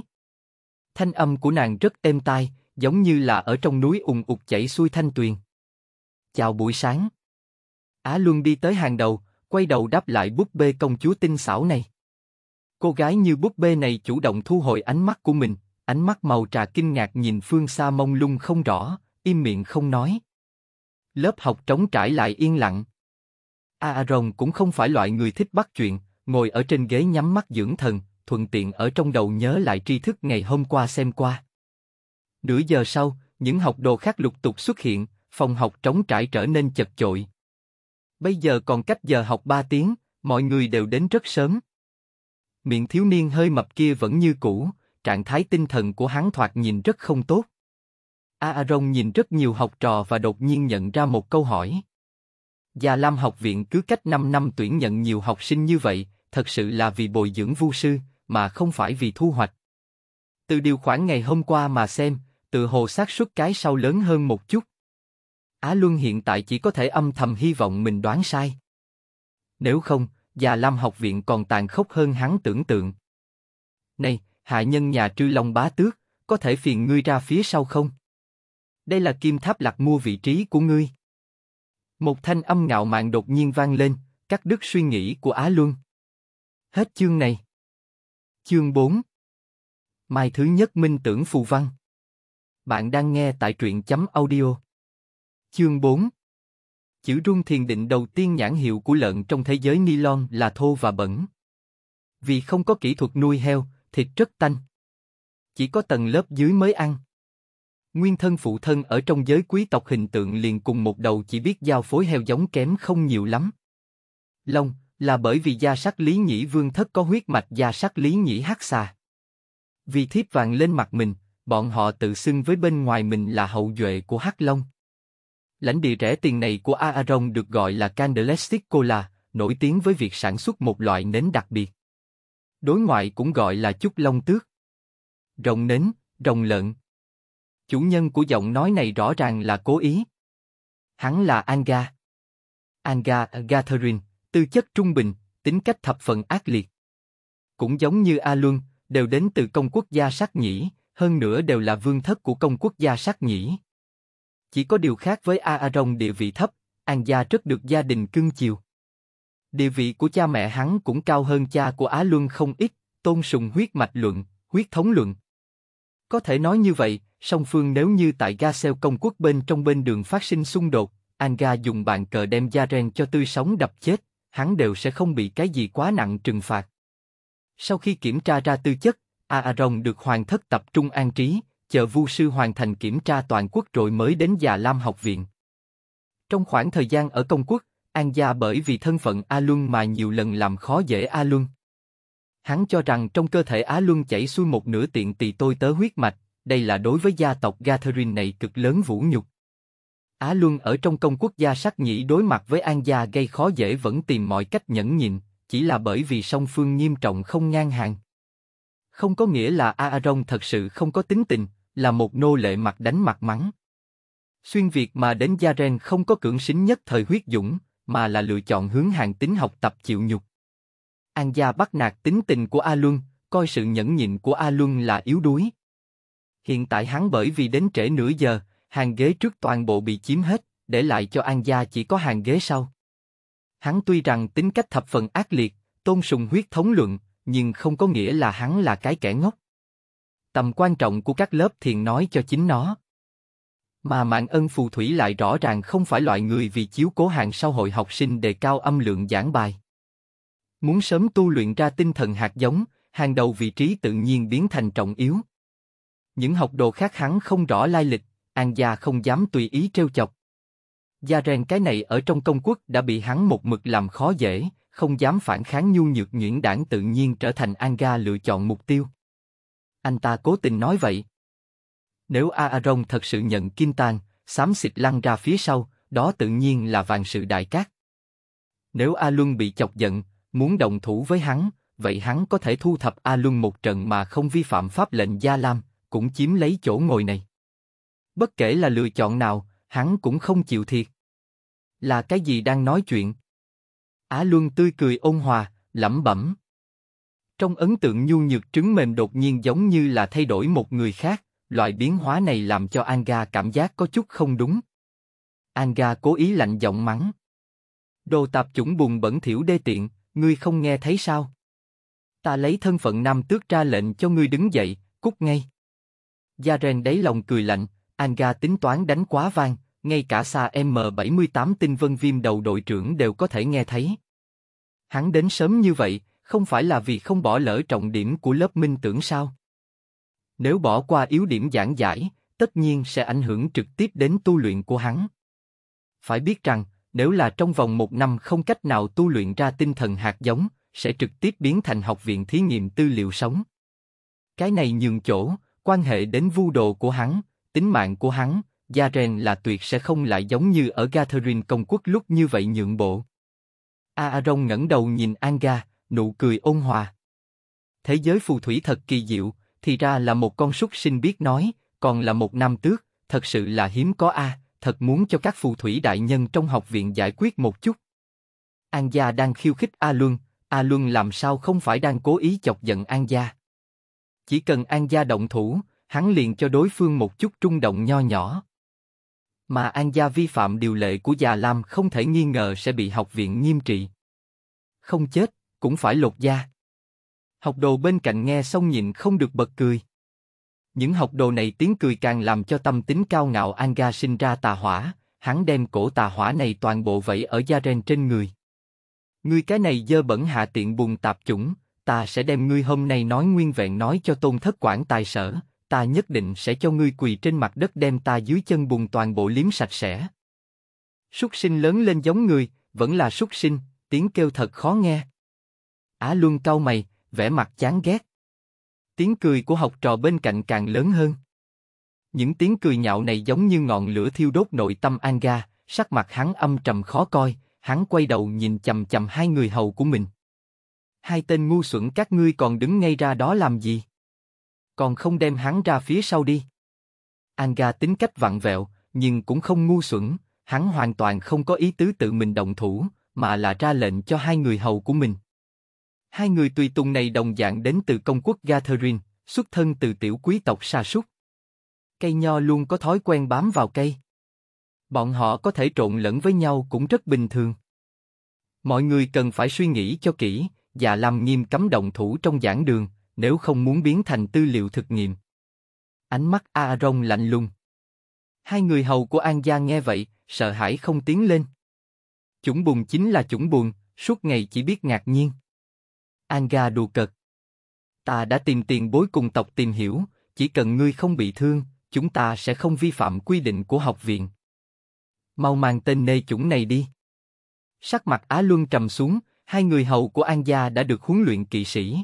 Thanh âm của nàng rất êm tai, giống như là ở trong núi ùng ục chảy xuôi thanh tuyền. Chào buổi sáng. Á Luân đi tới hàng đầu, quay đầu đáp lại búp bê công chúa tinh xảo này. Cô gái như búp bê này chủ động thu hồi ánh mắt của mình, ánh mắt màu trà kinh ngạc nhìn phương xa mông lung không rõ, im miệng không nói. Lớp học trống trải lại yên lặng. a rồng cũng không phải loại người thích bắt chuyện, ngồi ở trên ghế nhắm mắt dưỡng thần, thuận tiện ở trong đầu nhớ lại tri thức ngày hôm qua xem qua. Nửa giờ sau, những học đồ khác lục tục xuất hiện, phòng học trống trải trở nên chật chội. Bây giờ còn cách giờ học 3 tiếng, mọi người đều đến rất sớm. Miệng thiếu niên hơi mập kia vẫn như cũ, trạng thái tinh thần của hắn thoạt nhìn rất không tốt. Aaron nhìn rất nhiều học trò và đột nhiên nhận ra một câu hỏi. Gia Lam học viện cứ cách 5 năm tuyển nhận nhiều học sinh như vậy, thật sự là vì bồi dưỡng vu sư, mà không phải vì thu hoạch. Từ điều khoản ngày hôm qua mà xem, tự hồ xác suất cái sau lớn hơn một chút. Á Luân hiện tại chỉ có thể âm thầm hy vọng mình đoán sai. Nếu không, già Lam học viện còn tàn khốc hơn hắn tưởng tượng. Này, hạ nhân nhà Trư Long bá tước, có thể phiền ngươi ra phía sau không? Đây là kim tháp lạc mua vị trí của ngươi. Một thanh âm ngạo mạn đột nhiên vang lên, cắt đứt suy nghĩ của Á Luân. Hết chương này. Chương 4 Mai thứ nhất minh tưởng phù văn. Bạn đang nghe tại truyện chấm audio Chương 4 Chữ rung thiền định đầu tiên nhãn hiệu của lợn trong thế giới nylon là thô và bẩn. Vì không có kỹ thuật nuôi heo, thịt rất tanh. Chỉ có tầng lớp dưới mới ăn. Nguyên thân phụ thân ở trong giới quý tộc hình tượng liền cùng một đầu chỉ biết giao phối heo giống kém không nhiều lắm. Long là bởi vì gia sắc lý nhĩ vương thất có huyết mạch gia sắc lý nhĩ hắc xà. Vì thiếp vàng lên mặt mình, bọn họ tự xưng với bên ngoài mình là hậu duệ của hắc long Lãnh địa rẻ tiền này của Aaron được gọi là Candlestick Cola, nổi tiếng với việc sản xuất một loại nến đặc biệt. Đối ngoại cũng gọi là chút long tước. Rồng nến, rồng lợn. Chủ nhân của giọng nói này rõ ràng là cố ý. Hắn là Anga. Anga Gatherin, tư chất trung bình, tính cách thập phần ác liệt. Cũng giống như A Luân, đều đến từ công quốc gia sắc nhĩ, hơn nữa đều là vương thất của công quốc gia sắc nhĩ, chỉ có điều khác với Aaron địa vị thấp, An gia rất được gia đình cưng chiều. Địa vị của cha mẹ hắn cũng cao hơn cha của Á Luân không ít, tôn sùng huyết mạch luận, huyết thống luận. Có thể nói như vậy, song phương nếu như tại ga xeo công quốc bên trong bên đường phát sinh xung đột, An Anga dùng bàn cờ đem gia ren cho tươi sống đập chết, hắn đều sẽ không bị cái gì quá nặng trừng phạt. Sau khi kiểm tra ra tư chất, Aaron được hoàng thất tập trung an trí, chờ Vu sư hoàn thành kiểm tra toàn quốc rồi mới đến Già Lam học viện. Trong khoảng thời gian ở công quốc, An Gia bởi vì thân phận A Luân mà nhiều lần làm khó dễ A Luân. Hắn cho rằng trong cơ thể A Luân chảy xuôi một nửa tiện tỳ tôi tớ huyết mạch, đây là đối với gia tộc Gatherin này cực lớn vũ nhục. Á Luân ở trong công quốc gia sắc nhĩ đối mặt với An Gia gây khó dễ vẫn tìm mọi cách nhẫn nhịn, chỉ là bởi vì song phương nghiêm trọng không ngang hàng không có nghĩa là Aaron thật sự không có tính tình, là một nô lệ mặt đánh mặt mắng. Xuyên Việt mà đến Yaren không có cưỡng sính nhất thời huyết dũng, mà là lựa chọn hướng hàng tính học tập chịu nhục. An gia bắt nạt tính tình của A Luân, coi sự nhẫn nhịn của A Luân là yếu đuối. Hiện tại hắn bởi vì đến trễ nửa giờ, hàng ghế trước toàn bộ bị chiếm hết, để lại cho An gia chỉ có hàng ghế sau. Hắn tuy rằng tính cách thập phần ác liệt, tôn sùng huyết thống luận, nhưng không có nghĩa là hắn là cái kẻ ngốc. Tầm quan trọng của các lớp thiền nói cho chính nó. Mà mạng ân phù thủy lại rõ ràng không phải loại người vì chiếu cố hàng sau hội học sinh đề cao âm lượng giảng bài. Muốn sớm tu luyện ra tinh thần hạt giống, hàng đầu vị trí tự nhiên biến thành trọng yếu. Những học đồ khác hắn không rõ lai lịch, An Gia không dám tùy ý trêu chọc. Gia rèn cái này ở trong công quốc đã bị hắn một mực làm khó dễ, không dám phản kháng nhu nhược nhuyễn đảng tự nhiên trở thành Anga lựa chọn mục tiêu. Anh ta cố tình nói vậy. Nếu Aaron thật sự nhận Kim Tan, xám xịt lăn ra phía sau, đó tự nhiên là vàng sự đại cát. Nếu A Luân bị chọc giận, muốn đồng thủ với hắn, vậy hắn có thể thu thập A Luân một trận mà không vi phạm pháp lệnh Gia Lam, cũng chiếm lấy chỗ ngồi này. Bất kể là lựa chọn nào, hắn cũng không chịu thiệt. Là cái gì đang nói chuyện? Á Luân tươi cười ôn hòa, lẩm bẩm. Trong ấn tượng nhu nhược trứng mềm đột nhiên giống như là thay đổi một người khác, loại biến hóa này làm cho Anga cảm giác có chút không đúng. Anga cố ý lạnh giọng mắng. Đồ tạp chủng buồn bẩn thiểu đê tiện, ngươi không nghe thấy sao? Ta lấy thân phận nam tước ra lệnh cho ngươi đứng dậy, cút ngay. Ren đáy lòng cười lạnh, Anga tính toán đánh quá vang, ngay cả xa M78 tinh vân viêm đầu đội trưởng đều có thể nghe thấy. Hắn đến sớm như vậy, không phải là vì không bỏ lỡ trọng điểm của lớp minh tưởng sao? Nếu bỏ qua yếu điểm giảng giải, tất nhiên sẽ ảnh hưởng trực tiếp đến tu luyện của hắn. Phải biết rằng, nếu là trong vòng một năm không cách nào tu luyện ra tinh thần hạt giống, sẽ trực tiếp biến thành học viện thí nghiệm tư liệu sống. Cái này nhường chỗ, quan hệ đến vu đồ của hắn, tính mạng của hắn, gia Yaren là tuyệt sẽ không lại giống như ở Gathering công quốc lúc như vậy nhượng bộ. Aaron ngẩng đầu nhìn Anga, nụ cười ôn hòa. Thế giới phù thủy thật kỳ diệu, thì ra là một con súc sinh biết nói, còn là một nam tước, thật sự là hiếm có a, thật muốn cho các phù thủy đại nhân trong học viện giải quyết một chút. An gia đang khiêu khích A Luân, A Luân làm sao không phải đang cố ý chọc giận An gia. Chỉ cần An gia động thủ, hắn liền cho đối phương một chút trung động nho nhỏ. Mà An Gia vi phạm điều lệ của Già Lam không thể nghi ngờ sẽ bị học viện nghiêm trị. Không chết, cũng phải lột da. Học đồ bên cạnh nghe xong nhịn không được bật cười. Những học đồ này tiếng cười càng làm cho tâm tính cao ngạo An gia sinh ra tà hỏa, hắn đem cổ tà hỏa này toàn bộ vẫy ở da ren trên người. Ngươi cái này dơ bẩn hạ tiện buồn tạp chủng, ta sẽ đem ngươi hôm nay nói nguyên vẹn nói cho tôn thất quản tài sở, ta nhất định sẽ cho ngươi quỳ trên mặt đất đem ta dưới chân bùn toàn bộ liếm sạch sẽ. Súc sinh lớn lên giống người, vẫn là súc sinh, tiếng kêu thật khó nghe. Á à Luân cau mày, vẻ mặt chán ghét. Tiếng cười của học trò bên cạnh càng lớn hơn. Những tiếng cười nhạo này giống như ngọn lửa thiêu đốt nội tâm Anga, sắc mặt hắn âm trầm khó coi, hắn quay đầu nhìn chầm chầm hai người hầu của mình. Hai tên ngu xuẩn các ngươi còn đứng ngay ra đó làm gì? còn không đem hắn ra phía sau đi. Anga tính cách vặn vẹo, nhưng cũng không ngu xuẩn, hắn hoàn toàn không có ý tứ tự mình động thủ, mà là ra lệnh cho hai người hầu của mình. Hai người tùy tùng này đồng dạng đến từ công quốc Gatherine, xuất thân từ tiểu quý tộc sa súc. Cây nho luôn có thói quen bám vào cây. Bọn họ có thể trộn lẫn với nhau cũng rất bình thường. Mọi người cần phải suy nghĩ cho kỹ, và làm nghiêm cấm động thủ trong giảng đường, nếu không muốn biến thành tư liệu thực nghiệm. Ánh mắt Aaron lạnh lùng. Hai người hầu của An Gia nghe vậy, sợ hãi không tiến lên. Chủng buồn chính là chủng buồn, suốt ngày chỉ biết ngạc nhiên. An Ga đùa cợt. Ta đã tìm tiền bối cùng tộc tìm hiểu, chỉ cần ngươi không bị thương, chúng ta sẽ không vi phạm quy định của học viện. Mau mang tên nê chủng này đi. Sắc mặt Á Luân trầm xuống, hai người hầu của An Gia đã được huấn luyện kỵ sĩ.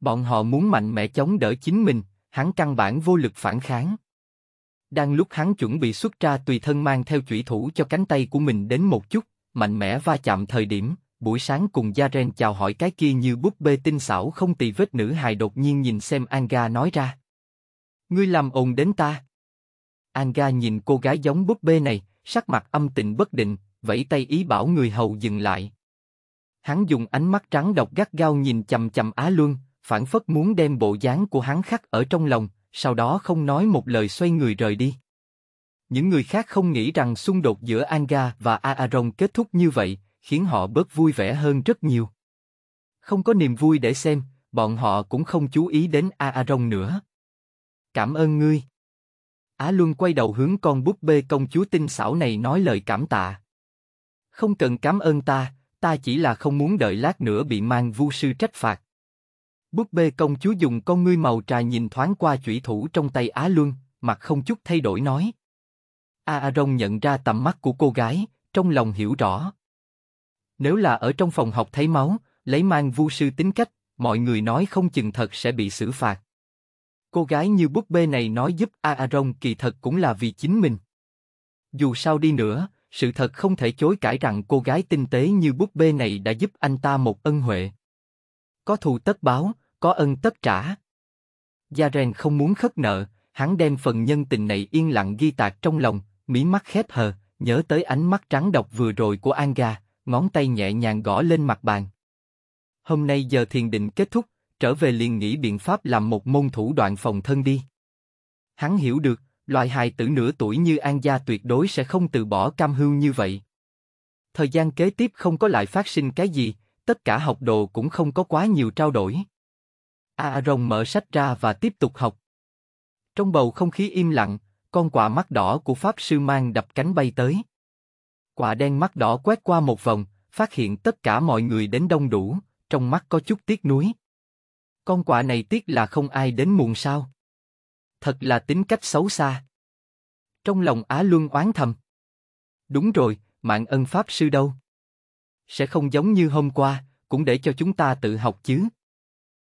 Bọn họ muốn mạnh mẽ chống đỡ chính mình, hắn căn bản vô lực phản kháng. Đang lúc hắn chuẩn bị xuất ra tùy thân mang theo chủy thủ cho cánh tay của mình đến một chút, mạnh mẽ va chạm thời điểm, buổi sáng cùng Jaren chào hỏi cái kia như búp bê tinh xảo không tì vết nữ hài đột nhiên nhìn xem Anga nói ra. Ngươi làm ồn đến ta. Anga nhìn cô gái giống búp bê này, sắc mặt âm tịnh bất định, vẫy tay ý bảo người hầu dừng lại. Hắn dùng ánh mắt trắng độc gắt gao nhìn chầm chầm Á Luân, phản phất muốn đem bộ dáng của hắn khắc ở trong lòng, sau đó không nói một lời xoay người rời đi. Những người khác không nghĩ rằng xung đột giữa Anga và Aaron kết thúc như vậy, khiến họ bớt vui vẻ hơn rất nhiều. Không có niềm vui để xem, bọn họ cũng không chú ý đến Aaron nữa. Cảm ơn ngươi. Á Luân quay đầu hướng con búp bê công chúa tinh xảo này nói lời cảm tạ. Không cần cảm ơn ta, ta chỉ là không muốn đợi lát nữa bị mang vu sư trách phạt, Búp bê công chúa dùng con ngươi màu trà nhìn thoáng qua chủy thủ trong tay Á Luân, mặt không chút thay đổi nói. Aaron nhận ra tầm mắt của cô gái, trong lòng hiểu rõ. Nếu là ở trong phòng học thấy máu, lấy mang vu sư tính cách, mọi người nói không chừng thật sẽ bị xử phạt. Cô gái như búp bê này nói giúp Aaron kỳ thật cũng là vì chính mình. Dù sao đi nữa, sự thật không thể chối cãi rằng cô gái tinh tế như búp bê này đã giúp anh ta một ân huệ. Có thù tất báo, có ân tất trả. Gia Ren không muốn khất nợ, hắn đem phần nhân tình này yên lặng ghi tạc trong lòng, mí mắt khép hờ, nhớ tới ánh mắt trắng độc vừa rồi của Anga, ngón tay nhẹ nhàng gõ lên mặt bàn. Hôm nay giờ thiền định kết thúc, trở về liền nghĩ biện pháp làm một môn thủ đoạn phòng thân đi. Hắn hiểu được, loại hài tử nửa tuổi như An Gia tuyệt đối sẽ không từ bỏ cam hưu như vậy. Thời gian kế tiếp không có lại phát sinh cái gì, tất cả học đồ cũng không có quá nhiều trao đổi. Aaron mở sách ra và tiếp tục học. Trong bầu không khí im lặng, con quạ mắt đỏ của Pháp Sư Mang đập cánh bay tới. Quạ đen mắt đỏ quét qua một vòng, phát hiện tất cả mọi người đến đông đủ, trong mắt có chút tiếc nuối. Con quạ này tiếc là không ai đến muộn sao. Thật là tính cách xấu xa. Trong lòng Á Luân oán thầm. Đúng rồi, mạng ân Pháp Sư đâu? sẽ không giống như hôm qua, cũng để cho chúng ta tự học chứ.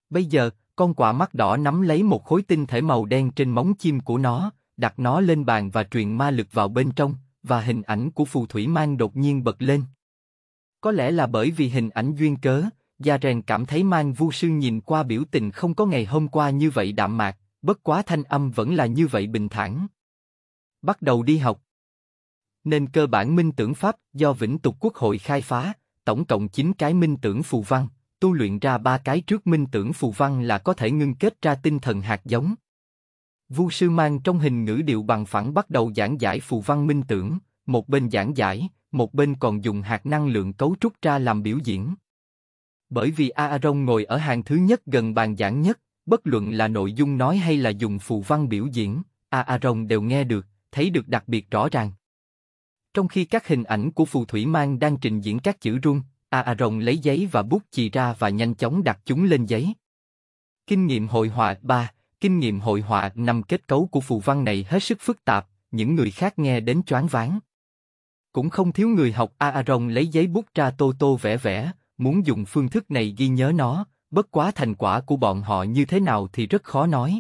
Bây giờ, con quạ mắt đỏ nắm lấy một khối tinh thể màu đen trên móng chim của nó, đặt nó lên bàn và truyền ma lực vào bên trong, và hình ảnh của phù thủy mang đột nhiên bật lên. Có lẽ là bởi vì hình ảnh duyên cớ, Gia Rèn cảm thấy mang vu sư nhìn qua biểu tình không có ngày hôm qua như vậy đạm mạc, bất quá thanh âm vẫn là như vậy bình thản. Bắt đầu đi học. Nên cơ bản minh tưởng Pháp do Vĩnh Tục Quốc hội khai phá, tổng cộng 9 cái minh tưởng phù văn, tu luyện ra ba cái trước minh tưởng phù văn là có thể ngưng kết ra tinh thần hạt giống. Vu sư mang trong hình ngữ điệu bằng phẳng bắt đầu giảng giải phù văn minh tưởng, một bên giảng giải, một bên còn dùng hạt năng lượng cấu trúc ra làm biểu diễn. Bởi vì Aaron ngồi ở hàng thứ nhất gần bàn giảng nhất, bất luận là nội dung nói hay là dùng phù văn biểu diễn, Aaron đều nghe được, thấy được đặc biệt rõ ràng. Trong khi các hình ảnh của phù thủy mang đang trình diễn các chữ run, Aaron lấy giấy và bút chì ra và nhanh chóng đặt chúng lên giấy. Kinh nghiệm hội họa 3 Kinh nghiệm hội họa năm kết cấu của phù văn này hết sức phức tạp, những người khác nghe đến choáng váng. Cũng không thiếu người học Aaron lấy giấy bút ra tô tô vẽ vẽ, muốn dùng phương thức này ghi nhớ nó, bất quá thành quả của bọn họ như thế nào thì rất khó nói.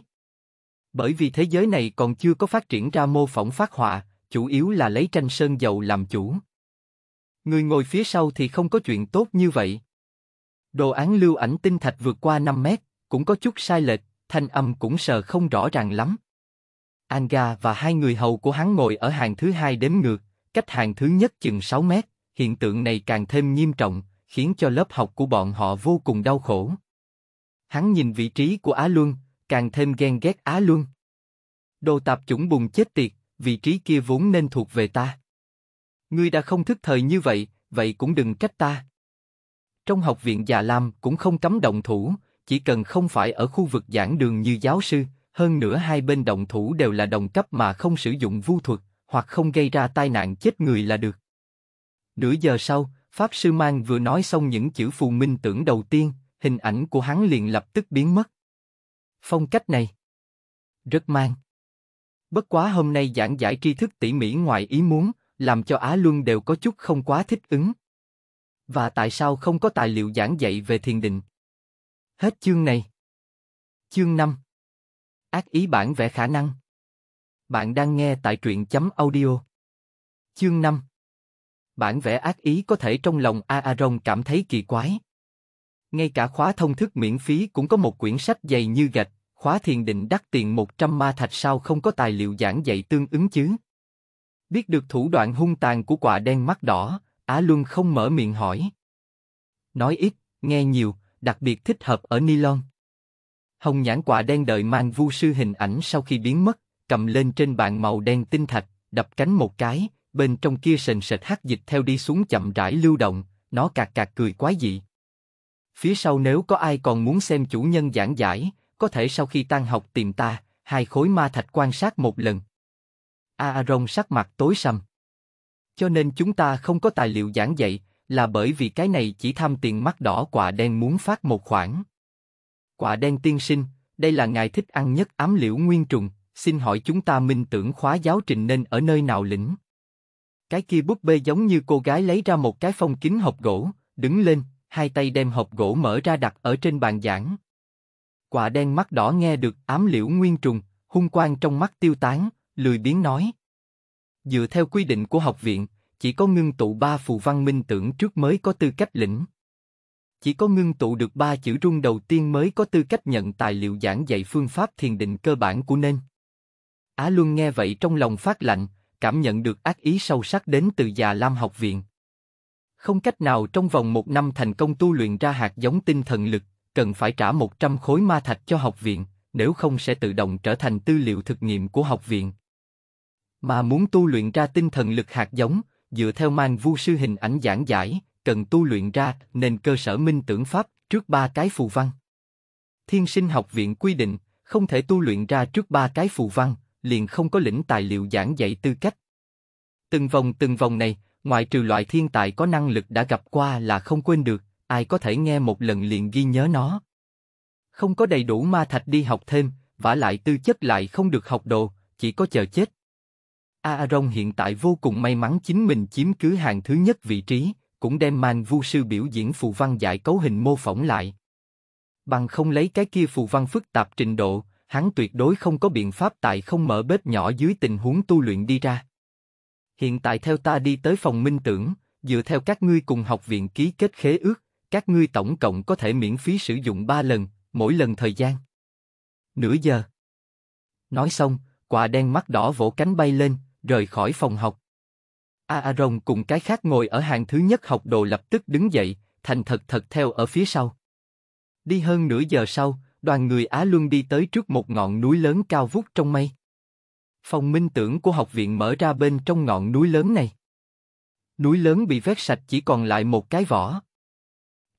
Bởi vì thế giới này còn chưa có phát triển ra mô phỏng phát họa, chủ yếu là lấy tranh sơn dầu làm chủ. Người ngồi phía sau thì không có chuyện tốt như vậy. Đồ án lưu ảnh tinh thạch vượt qua 5 mét, cũng có chút sai lệch, thanh âm cũng sờ không rõ ràng lắm. Anga và hai người hầu của hắn ngồi ở hàng thứ hai đếm ngược, cách hàng thứ nhất chừng 6 mét, hiện tượng này càng thêm nghiêm trọng, khiến cho lớp học của bọn họ vô cùng đau khổ. Hắn nhìn vị trí của Á Luân, càng thêm ghen ghét Á Luân. Đồ tạp chủng bùng chết tiệt, vị trí kia vốn nên thuộc về ta. Ngươi đã không thức thời như vậy, vậy cũng đừng trách ta. Trong học viện già Lam cũng không cấm động thủ, chỉ cần không phải ở khu vực giảng đường như giáo sư, hơn nữa hai bên động thủ đều là đồng cấp mà không sử dụng vu thuật, hoặc không gây ra tai nạn chết người là được. Nửa giờ sau, Pháp Sư Mang vừa nói xong những chữ phù minh tưởng đầu tiên, hình ảnh của hắn liền lập tức biến mất. Phong cách này rất mang. Bất quá hôm nay giảng giải tri thức tỉ mỉ ngoài ý muốn, làm cho Á Luân đều có chút không quá thích ứng. Và tại sao không có tài liệu giảng dạy về thiền định? Hết chương này. Chương 5 Ác ý bản vẽ khả năng Bạn đang nghe tại truyện chấm audio Chương 5 Bản vẽ ác ý có thể trong lòng Aaron cảm thấy kỳ quái. Ngay cả khóa thông thức miễn phí cũng có một quyển sách dày như gạch, khóa thiền định đắt tiền 100 ma thạch sao không có tài liệu giảng dạy tương ứng chứ? Biết được thủ đoạn hung tàn của quả đen mắt đỏ, Á Luân không mở miệng hỏi. Nói ít, nghe nhiều, đặc biệt thích hợp ở Nylon. Hồng nhãn quả đen đợi mang vu sư hình ảnh sau khi biến mất, cầm lên trên bàn màu đen tinh thạch, đập cánh một cái, bên trong kia sền sệt hát dịch theo đi xuống chậm rãi lưu động, nó cạc cạc cười quái dị. Phía sau nếu có ai còn muốn xem chủ nhân giảng giải, có thể sau khi tan học tìm ta, hai khối ma thạch quan sát một lần. Aaron sắc mặt tối sầm. Cho nên chúng ta không có tài liệu giảng dạy, là bởi vì cái này chỉ tham tiền mắt đỏ quả đen muốn phát một khoản. Quả đen tiên sinh, đây là ngài thích ăn nhất ám liễu nguyên trùng, xin hỏi chúng ta minh tưởng khóa giáo trình nên ở nơi nào lĩnh? Cái kia búp bê giống như cô gái lấy ra một cái phong kính hộp gỗ, đứng lên, hai tay đem hộp gỗ mở ra đặt ở trên bàn giảng quả đen mắt đỏ nghe được ám liễu nguyên trùng, hung quang trong mắt tiêu tán, lười biến nói. Dựa theo quy định của học viện, chỉ có ngưng tụ ba phù văn minh tưởng trước mới có tư cách lĩnh. Chỉ có ngưng tụ được ba chữ rung đầu tiên mới có tư cách nhận tài liệu giảng dạy phương pháp thiền định cơ bản của nên. Á Luân nghe vậy trong lòng phát lạnh, cảm nhận được ác ý sâu sắc đến từ già Lam học viện. Không cách nào trong vòng một năm thành công tu luyện ra hạt giống tinh thần lực, cần phải trả 100 khối ma thạch cho học viện, nếu không sẽ tự động trở thành tư liệu thực nghiệm của học viện. Mà muốn tu luyện ra tinh thần lực hạt giống, dựa theo mang vu sư hình ảnh giảng giải, cần tu luyện ra nền cơ sở minh tưởng pháp trước ba cái phù văn. Thiên sinh học viện quy định, không thể tu luyện ra trước ba cái phù văn, liền không có lĩnh tài liệu giảng dạy tư cách. Từng vòng từng vòng này, ngoại trừ loại thiên tài có năng lực đã gặp qua là không quên được, ai có thể nghe một lần liền ghi nhớ nó. Không có đầy đủ ma thạch đi học thêm, vả lại tư chất lại không được học đồ, chỉ có chờ chết. Aaron hiện tại vô cùng may mắn chính mình chiếm cứ hàng thứ nhất vị trí, cũng đem man vu sư biểu diễn phù văn giải cấu hình mô phỏng lại. Bằng không lấy cái kia phù văn phức tạp trình độ, hắn tuyệt đối không có biện pháp tại không mở bếp nhỏ dưới tình huống tu luyện đi ra. Hiện tại theo ta đi tới phòng minh tưởng, dựa theo các ngươi cùng học viện ký kết khế ước, các ngươi tổng cộng có thể miễn phí sử dụng ba lần, mỗi lần thời gian. Nửa giờ. Nói xong, quả đen mắt đỏ vỗ cánh bay lên, rời khỏi phòng học. Aaron cùng cái khác ngồi ở hàng thứ nhất học đồ lập tức đứng dậy, thành thật thật theo ở phía sau. Đi hơn nửa giờ sau, đoàn người Á Luân đi tới trước một ngọn núi lớn cao vút trong mây. Phòng minh tưởng của học viện mở ra bên trong ngọn núi lớn này. Núi lớn bị vét sạch chỉ còn lại một cái vỏ.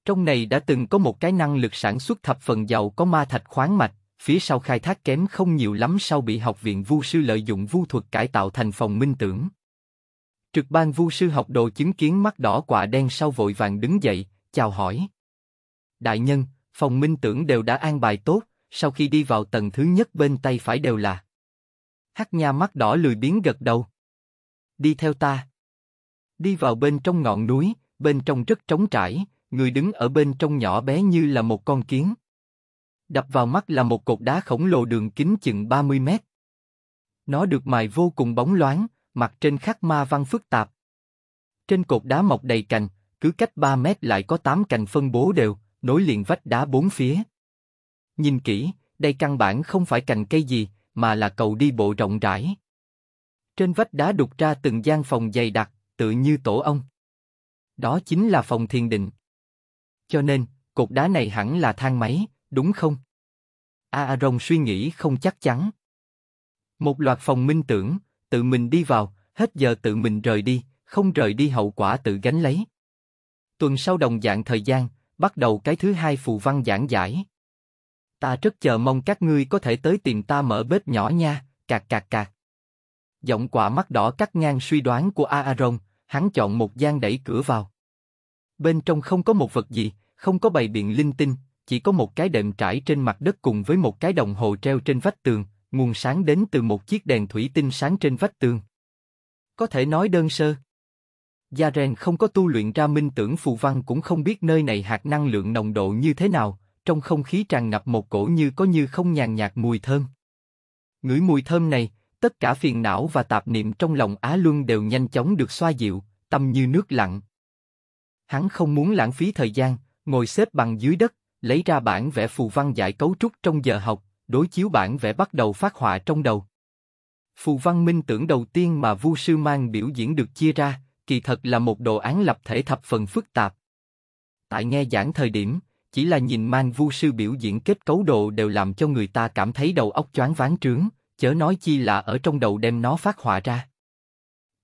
Trong này đã từng có một cái năng lực sản xuất thập phần giàu có ma thạch khoáng mạch, phía sau khai thác kém không nhiều lắm sau bị học viện vu sư lợi dụng vu thuật cải tạo thành phòng minh tưởng. Trực ban vu sư học đồ chứng kiến mắt đỏ quả đen sau vội vàng đứng dậy, chào hỏi. Đại nhân, phòng minh tưởng đều đã an bài tốt, sau khi đi vào tầng thứ nhất bên tay phải đều là. Hắc nha mắt đỏ lười biến gật đầu. Đi theo ta. Đi vào bên trong ngọn núi, bên trong rất trống trải, người đứng ở bên trong nhỏ bé như là một con kiến. Đập vào mắt là một cột đá khổng lồ đường kính chừng 30 mét. Nó được mài vô cùng bóng loáng, mặt trên khắc ma văn phức tạp. Trên cột đá mọc đầy cành, cứ cách 3 mét lại có 8 cành phân bố đều, nối liền vách đá bốn phía. Nhìn kỹ, đây căn bản không phải cành cây gì, mà là cầu đi bộ rộng rãi. Trên vách đá đục ra từng gian phòng dày đặc, tự như tổ ong. Đó chính là phòng thiền định. Cho nên, cột đá này hẳn là thang máy, đúng không? Aaron suy nghĩ không chắc chắn. Một loạt phòng minh tưởng, tự mình đi vào, hết giờ tự mình rời đi, không rời đi hậu quả tự gánh lấy. Tuần sau đồng dạng thời gian, bắt đầu cái thứ hai phù văn giảng giải. Ta rất chờ mong các ngươi có thể tới tìm ta mở bếp nhỏ nha, cạc cạc cạc. Giọng quả mắt đỏ cắt ngang suy đoán của Aaron, hắn chọn một gian đẩy cửa vào. Bên trong không có một vật gì, không có bày biện linh tinh, chỉ có một cái đệm trải trên mặt đất cùng với một cái đồng hồ treo trên vách tường, nguồn sáng đến từ một chiếc đèn thủy tinh sáng trên vách tường. Có thể nói đơn sơ. Gia Ren không có tu luyện ra minh tưởng phù văn cũng không biết nơi này hạt năng lượng nồng độ như thế nào, trong không khí tràn ngập một cổ như có như không nhàn nhạt mùi thơm. Ngửi mùi thơm này, tất cả phiền não và tạp niệm trong lòng Á Luân đều nhanh chóng được xoa dịu, tâm như nước lặng, Hắn không muốn lãng phí thời gian, ngồi xếp bằng dưới đất, lấy ra bản vẽ phù văn giải cấu trúc trong giờ học, đối chiếu bản vẽ bắt đầu phát họa trong đầu. Phù văn minh tưởng đầu tiên mà Vu sư mang biểu diễn được chia ra, kỳ thật là một đồ án lập thể thập phần phức tạp. Tại nghe giảng thời điểm, chỉ là nhìn mang Vu sư biểu diễn kết cấu đồ đều làm cho người ta cảm thấy đầu óc choáng váng trướng, chớ nói chi là ở trong đầu đem nó phát họa ra.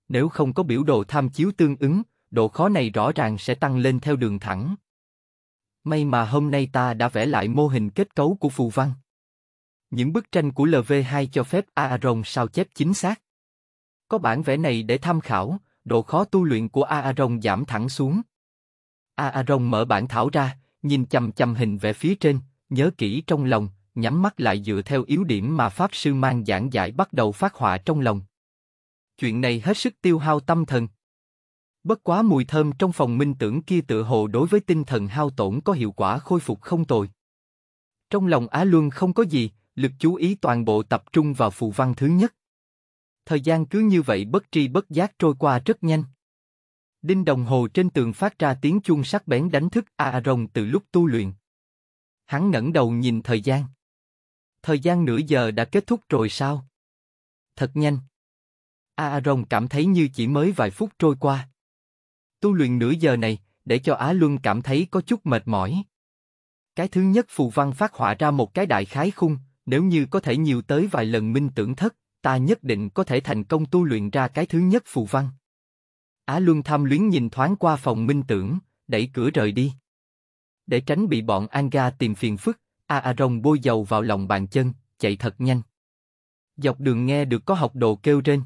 Nếu không có biểu đồ tham chiếu tương ứng, độ khó này rõ ràng sẽ tăng lên theo đường thẳng. May mà hôm nay ta đã vẽ lại mô hình kết cấu của phù văn. Những bức tranh của LV2 cho phép Aaron sao chép chính xác. Có bản vẽ này để tham khảo, độ khó tu luyện của Aaron giảm thẳng xuống. Aaron mở bản thảo ra, nhìn chầm chầm hình vẽ phía trên, nhớ kỹ trong lòng, nhắm mắt lại dựa theo yếu điểm mà Pháp Sư mang giảng giải bắt đầu phát họa trong lòng. Chuyện này hết sức tiêu hao tâm thần. Bất quá mùi thơm trong phòng minh tưởng kia tựa hồ đối với tinh thần hao tổn có hiệu quả khôi phục không tồi. Trong lòng Á Luân không có gì, lực chú ý toàn bộ tập trung vào phù văn thứ nhất. Thời gian cứ như vậy bất tri bất giác trôi qua rất nhanh. Đinh đồng hồ trên tường phát ra tiếng chuông sắc bén đánh thức a rồng từ lúc tu luyện. Hắn ngẩng đầu nhìn thời gian. Thời gian nửa giờ đã kết thúc rồi sao? Thật nhanh. a rồng cảm thấy như chỉ mới vài phút trôi qua. Tu luyện nửa giờ này, để cho Á Luân cảm thấy có chút mệt mỏi. Cái thứ nhất phù văn phát họa ra một cái đại khái khung, nếu như có thể nhiều tới vài lần minh tưởng thất, ta nhất định có thể thành công tu luyện ra cái thứ nhất phù văn. Á Luân tham luyến nhìn thoáng qua phòng minh tưởng, đẩy cửa rời đi. Để tránh bị bọn Anga tìm phiền phức, a Aaron bôi dầu vào lòng bàn chân, chạy thật nhanh. Dọc đường nghe được có học đồ kêu trên.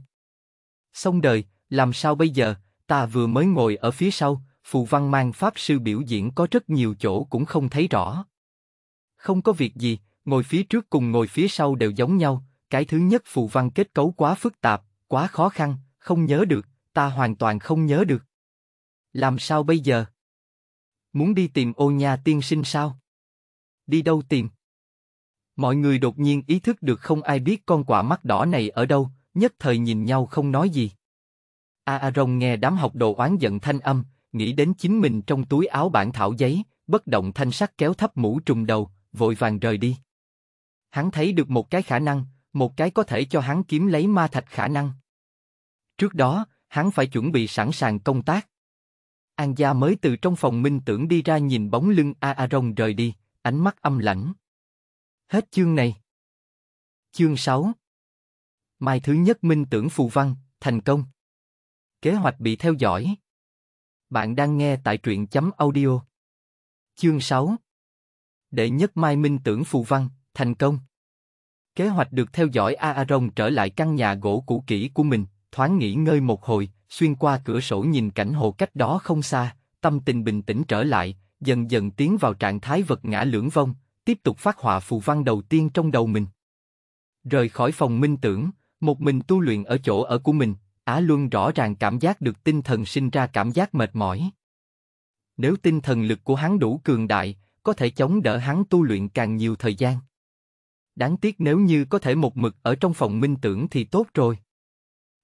Xong đời, làm sao bây giờ, Ta vừa mới ngồi ở phía sau, phù văn mang pháp sư biểu diễn có rất nhiều chỗ cũng không thấy rõ. Không có việc gì, ngồi phía trước cùng ngồi phía sau đều giống nhau, cái thứ nhất phù văn kết cấu quá phức tạp, quá khó khăn, không nhớ được, ta hoàn toàn không nhớ được. Làm sao bây giờ? Muốn đi tìm ô nhà tiên sinh sao? Đi đâu tìm? Mọi người đột nhiên ý thức được không ai biết con quả mắt đỏ này ở đâu, nhất thời nhìn nhau không nói gì. Aaron nghe đám học đồ oán giận thanh âm, nghĩ đến chính mình trong túi áo bản thảo giấy, bất động thanh sắc kéo thấp mũ trùng đầu, vội vàng rời đi. Hắn thấy được một cái khả năng, một cái có thể cho hắn kiếm lấy ma thạch khả năng. Trước đó, hắn phải chuẩn bị sẵn sàng công tác. An gia mới từ trong phòng minh tưởng đi ra nhìn bóng lưng Aaron rời đi, ánh mắt âm lãnh. Hết chương này. Chương 6 Mai thứ nhất minh tưởng phù văn, thành công. Kế hoạch bị theo dõi. Bạn đang nghe tại truyện chấm audio. Chương 6 Đệ nhất Mai Minh tưởng phù văn, thành công. Kế hoạch được theo dõi Aaron trở lại căn nhà gỗ cũ kỹ của mình, thoáng nghỉ ngơi một hồi, xuyên qua cửa sổ nhìn cảnh hồ cách đó không xa, tâm tình bình tĩnh trở lại, dần dần tiến vào trạng thái vật ngã lưỡng vong, tiếp tục phát họa phù văn đầu tiên trong đầu mình. Rời khỏi phòng minh tưởng, một mình tu luyện ở chỗ ở của mình, Á Luân rõ ràng cảm giác được tinh thần sinh ra cảm giác mệt mỏi. Nếu tinh thần lực của hắn đủ cường đại, có thể chống đỡ hắn tu luyện càng nhiều thời gian. Đáng tiếc nếu như có thể một mực ở trong phòng minh tưởng thì tốt rồi.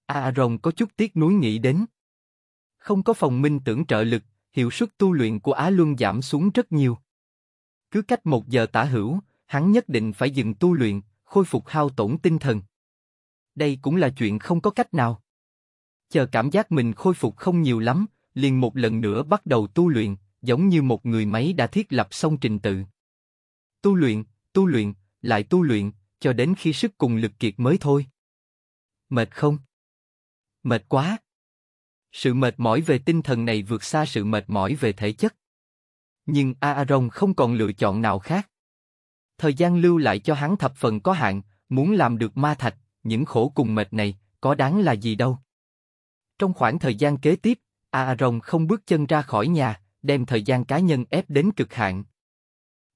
A rồng có chút tiếc nuối nghĩ đến. Không có phòng minh tưởng trợ lực, hiệu suất tu luyện của Á Luân giảm xuống rất nhiều. Cứ cách một giờ tả hữu, hắn nhất định phải dừng tu luyện, khôi phục hao tổn tinh thần. Đây cũng là chuyện không có cách nào chờ cảm giác mình khôi phục không nhiều lắm, liền một lần nữa bắt đầu tu luyện, giống như một người máy đã thiết lập xong trình tự. Tu luyện, tu luyện, lại tu luyện, cho đến khi sức cùng lực kiệt mới thôi. Mệt không? Mệt quá. Sự mệt mỏi về tinh thần này vượt xa sự mệt mỏi về thể chất. Nhưng Aaron không còn lựa chọn nào khác. Thời gian lưu lại cho hắn thập phần có hạn, muốn làm được ma thạch, những khổ cùng mệt này, có đáng là gì đâu. Trong khoảng thời gian kế tiếp, Aaron không bước chân ra khỏi nhà, đem thời gian cá nhân ép đến cực hạn.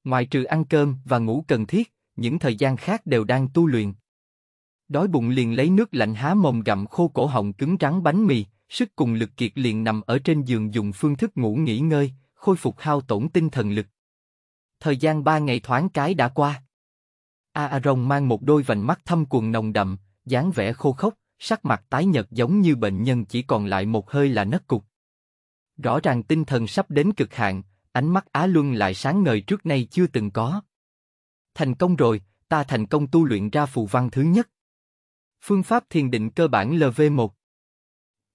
Ngoài trừ ăn cơm và ngủ cần thiết, những thời gian khác đều đang tu luyện. Đói bụng liền lấy nước lạnh há mồm gặm khô cổ họng cứng trắng bánh mì, sức cùng lực kiệt liền nằm ở trên giường dùng phương thức ngủ nghỉ ngơi, khôi phục hao tổn tinh thần lực. Thời gian ba ngày thoáng cái đã qua. Aaron mang một đôi vành mắt thâm quần nồng đậm, dáng vẻ khô khốc, sắc mặt tái nhợt giống như bệnh nhân chỉ còn lại một hơi là nấc cục. Rõ ràng tinh thần sắp đến cực hạn, ánh mắt Á Luân lại sáng ngời trước nay chưa từng có. Thành công rồi, ta thành công tu luyện ra phù văn thứ nhất. Phương pháp thiền định cơ bản LV1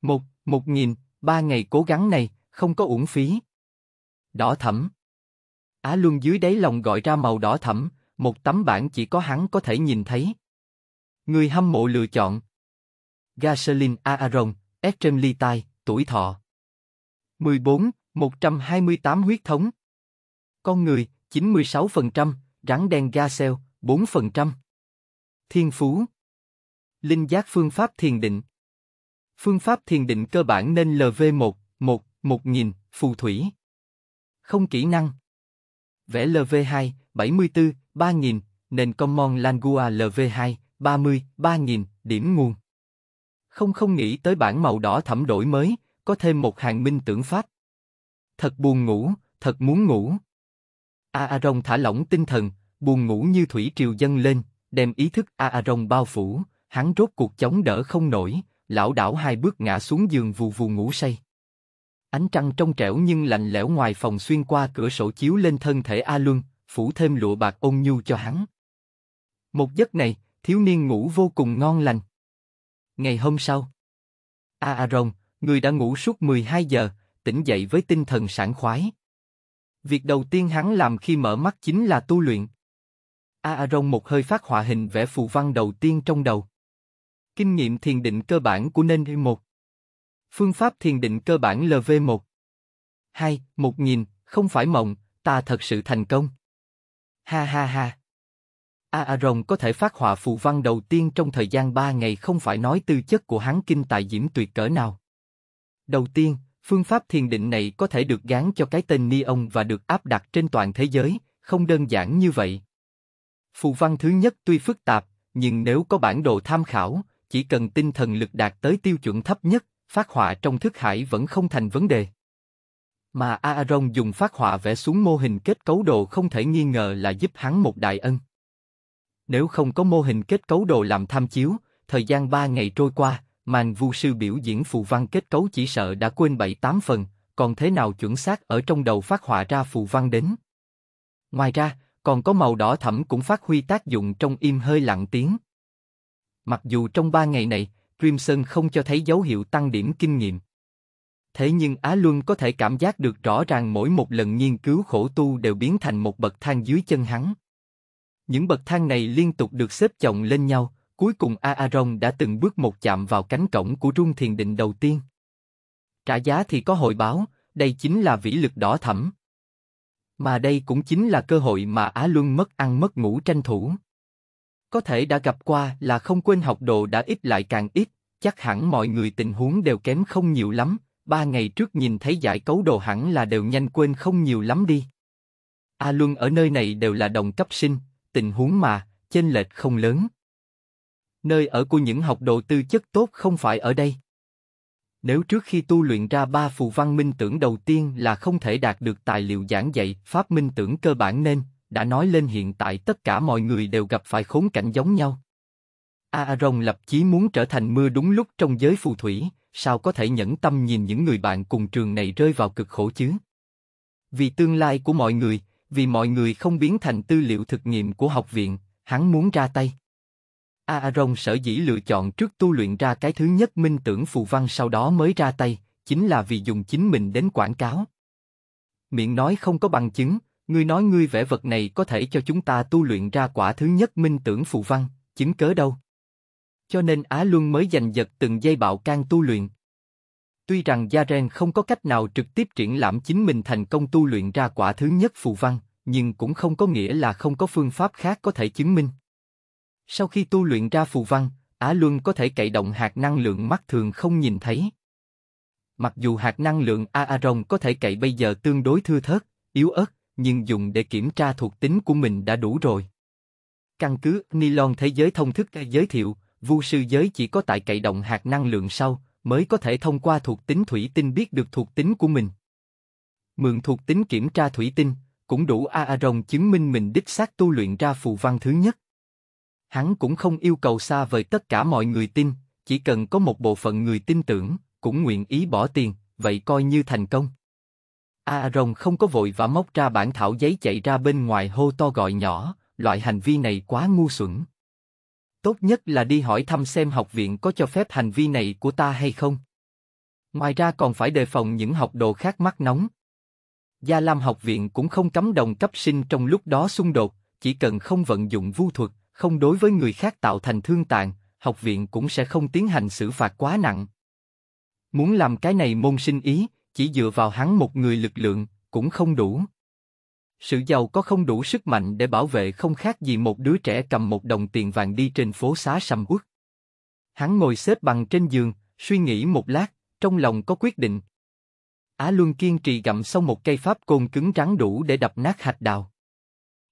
Một, một nghìn, ba ngày cố gắng này, không có uổng phí. Đỏ thẫm Á Luân dưới đáy lòng gọi ra màu đỏ thẫm, một tấm bản chỉ có hắn có thể nhìn thấy. Người hâm mộ lựa chọn, Gasoline Aaron, Tai tuổi thọ. 14, 128 huyết thống. Con người, 96%, rắn đen Gasel, 4%. Thiên phú. Linh giác phương pháp thiền định. Phương pháp thiền định cơ bản nên LV1, 1, 1000, phù thủy. Không kỹ năng. Vẽ LV2, 74, 3000, nền Common Langua LV2, 30, 3000, điểm nguồn không không nghĩ tới bản màu đỏ thẩm đổi mới, có thêm một hàng minh tưởng pháp. Thật buồn ngủ, thật muốn ngủ. Aaron thả lỏng tinh thần, buồn ngủ như thủy triều dâng lên, đem ý thức Aaron bao phủ, hắn rốt cuộc chống đỡ không nổi, lão đảo hai bước ngã xuống giường vù vù ngủ say. Ánh trăng trong trẻo nhưng lạnh lẽo ngoài phòng xuyên qua cửa sổ chiếu lên thân thể A Luân, phủ thêm lụa bạc ôn nhu cho hắn. Một giấc này, thiếu niên ngủ vô cùng ngon lành. Ngày hôm sau, Aaron, người đã ngủ suốt 12 giờ, tỉnh dậy với tinh thần sảng khoái. Việc đầu tiên hắn làm khi mở mắt chính là tu luyện. Aaron một hơi phát họa hình vẽ phù văn đầu tiên trong đầu. Kinh nghiệm thiền định cơ bản của nên 1. Phương pháp thiền định cơ bản LV1. 2. Một nghìn, không phải mộng, ta thật sự thành công. Ha ha ha. Aaron có thể phát họa phù văn đầu tiên trong thời gian 3 ngày không phải nói tư chất của hắn kinh tài diễm tuyệt cỡ nào. Đầu tiên, phương pháp thiền định này có thể được gán cho cái tên ni và được áp đặt trên toàn thế giới, không đơn giản như vậy. Phù văn thứ nhất tuy phức tạp, nhưng nếu có bản đồ tham khảo, chỉ cần tinh thần lực đạt tới tiêu chuẩn thấp nhất, phát họa trong thức hải vẫn không thành vấn đề. Mà Aaron dùng phát họa vẽ xuống mô hình kết cấu đồ không thể nghi ngờ là giúp hắn một đại ân. Nếu không có mô hình kết cấu đồ làm tham chiếu, thời gian 3 ngày trôi qua, màn vu sư biểu diễn phù văn kết cấu chỉ sợ đã quên 7-8 phần, còn thế nào chuẩn xác ở trong đầu phát họa ra phù văn đến. Ngoài ra, còn có màu đỏ thẫm cũng phát huy tác dụng trong im hơi lặng tiếng. Mặc dù trong 3 ngày này, Crimson không cho thấy dấu hiệu tăng điểm kinh nghiệm. Thế nhưng Á Luân có thể cảm giác được rõ ràng mỗi một lần nghiên cứu khổ tu đều biến thành một bậc thang dưới chân hắn. Những bậc thang này liên tục được xếp chồng lên nhau, cuối cùng Aaron đã từng bước một chạm vào cánh cổng của trung thiền định đầu tiên. Trả giá thì có hội báo, đây chính là vĩ lực đỏ thẫm. Mà đây cũng chính là cơ hội mà Á Luân mất ăn mất ngủ tranh thủ. Có thể đã gặp qua là không quên học đồ đã ít lại càng ít, chắc hẳn mọi người tình huống đều kém không nhiều lắm, ba ngày trước nhìn thấy giải cấu đồ hẳn là đều nhanh quên không nhiều lắm đi. A Luân ở nơi này đều là đồng cấp sinh, tình huống mà, chênh lệch không lớn. Nơi ở của những học đồ tư chất tốt không phải ở đây. Nếu trước khi tu luyện ra ba phù văn minh tưởng đầu tiên là không thể đạt được tài liệu giảng dạy pháp minh tưởng cơ bản nên, đã nói lên hiện tại tất cả mọi người đều gặp phải khốn cảnh giống nhau. Aaron lập chí muốn trở thành mưa đúng lúc trong giới phù thủy, sao có thể nhẫn tâm nhìn những người bạn cùng trường này rơi vào cực khổ chứ? Vì tương lai của mọi người, vì mọi người không biến thành tư liệu thực nghiệm của học viện, hắn muốn ra tay. Aaron sở dĩ lựa chọn trước tu luyện ra cái thứ nhất minh tưởng phù văn sau đó mới ra tay, chính là vì dùng chính mình đến quảng cáo. Miệng nói không có bằng chứng, ngươi nói ngươi vẽ vật này có thể cho chúng ta tu luyện ra quả thứ nhất minh tưởng phù văn, chứng cớ đâu. Cho nên Á Luân mới giành giật từng giây bạo can tu luyện. Tuy rằng Yaren không có cách nào trực tiếp triển lãm chính mình thành công tu luyện ra quả thứ nhất phù văn, nhưng cũng không có nghĩa là không có phương pháp khác có thể chứng minh. Sau khi tu luyện ra phù văn, Á Luân có thể cậy động hạt năng lượng mắt thường không nhìn thấy. Mặc dù hạt năng lượng Aaron có thể cậy bây giờ tương đối thưa thớt, yếu ớt, nhưng dùng để kiểm tra thuộc tính của mình đã đủ rồi. Căn cứ Nylon thế giới thông thức giới thiệu, vu sư giới chỉ có tại cậy động hạt năng lượng sau, mới có thể thông qua thuộc tính thủy tinh biết được thuộc tính của mình. Mượn thuộc tính kiểm tra thủy tinh, cũng đủ Aaron chứng minh mình đích xác tu luyện ra phù văn thứ nhất. Hắn cũng không yêu cầu xa vời tất cả mọi người tin, chỉ cần có một bộ phận người tin tưởng, cũng nguyện ý bỏ tiền, vậy coi như thành công. Aaron không có vội vã móc ra bản thảo giấy chạy ra bên ngoài hô to gọi nhỏ, loại hành vi này quá ngu xuẩn tốt nhất là đi hỏi thăm xem học viện có cho phép hành vi này của ta hay không. Ngoài ra còn phải đề phòng những học đồ khác mắt nóng. Gia Lam học viện cũng không cấm đồng cấp sinh trong lúc đó xung đột, chỉ cần không vận dụng vu thuật, không đối với người khác tạo thành thương tàn, học viện cũng sẽ không tiến hành xử phạt quá nặng. Muốn làm cái này môn sinh ý, chỉ dựa vào hắn một người lực lượng, cũng không đủ sự giàu có không đủ sức mạnh để bảo vệ không khác gì một đứa trẻ cầm một đồng tiền vàng đi trên phố xá sầm uất. Hắn ngồi xếp bằng trên giường, suy nghĩ một lát, trong lòng có quyết định. Á Luân kiên trì gặm xong một cây pháp côn cứng rắn đủ để đập nát hạch đào.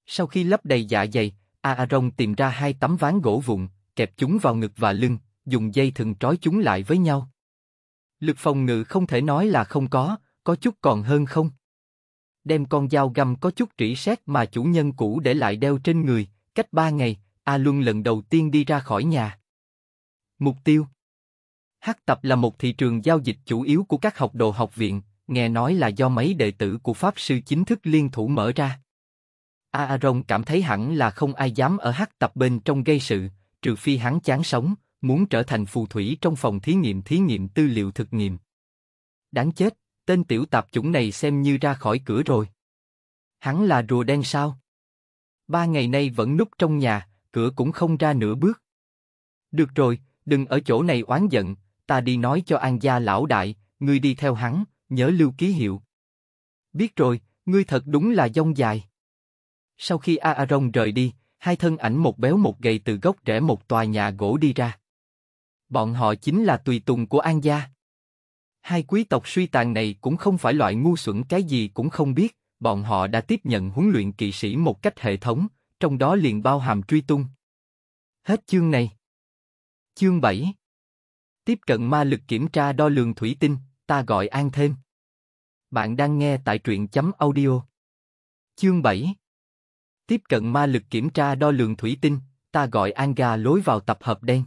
Sau khi lấp đầy dạ dày, Aaron tìm ra hai tấm ván gỗ vụn, kẹp chúng vào ngực và lưng, dùng dây thừng trói chúng lại với nhau. Lực phòng ngự không thể nói là không có, có chút còn hơn không đem con dao găm có chút trĩ sét mà chủ nhân cũ để lại đeo trên người, cách ba ngày, A Luân lần đầu tiên đi ra khỏi nhà. Mục tiêu Hắc Tập là một thị trường giao dịch chủ yếu của các học đồ học viện, nghe nói là do mấy đệ tử của Pháp Sư chính thức liên thủ mở ra. A Aaron cảm thấy hẳn là không ai dám ở Hắc Tập bên trong gây sự, trừ phi hắn chán sống, muốn trở thành phù thủy trong phòng thí nghiệm thí nghiệm tư liệu thực nghiệm. Đáng chết, tên tiểu tạp chủng này xem như ra khỏi cửa rồi. Hắn là rùa đen sao? Ba ngày nay vẫn núp trong nhà, cửa cũng không ra nửa bước. Được rồi, đừng ở chỗ này oán giận, ta đi nói cho An gia lão đại, ngươi đi theo hắn, nhớ lưu ký hiệu. Biết rồi, ngươi thật đúng là dông dài. Sau khi Aaron rời đi, hai thân ảnh một béo một gầy từ gốc rẽ một tòa nhà gỗ đi ra. Bọn họ chính là tùy tùng của An gia. Hai quý tộc suy tàn này cũng không phải loại ngu xuẩn cái gì cũng không biết, bọn họ đã tiếp nhận huấn luyện kỵ sĩ một cách hệ thống, trong đó liền bao hàm truy tung. Hết chương này. Chương 7 Tiếp cận ma lực kiểm tra đo lường thủy tinh, ta gọi an thêm. Bạn đang nghe tại truyện chấm audio. Chương 7 Tiếp cận ma lực kiểm tra đo lường thủy tinh, ta gọi an Anga lối vào tập hợp đen.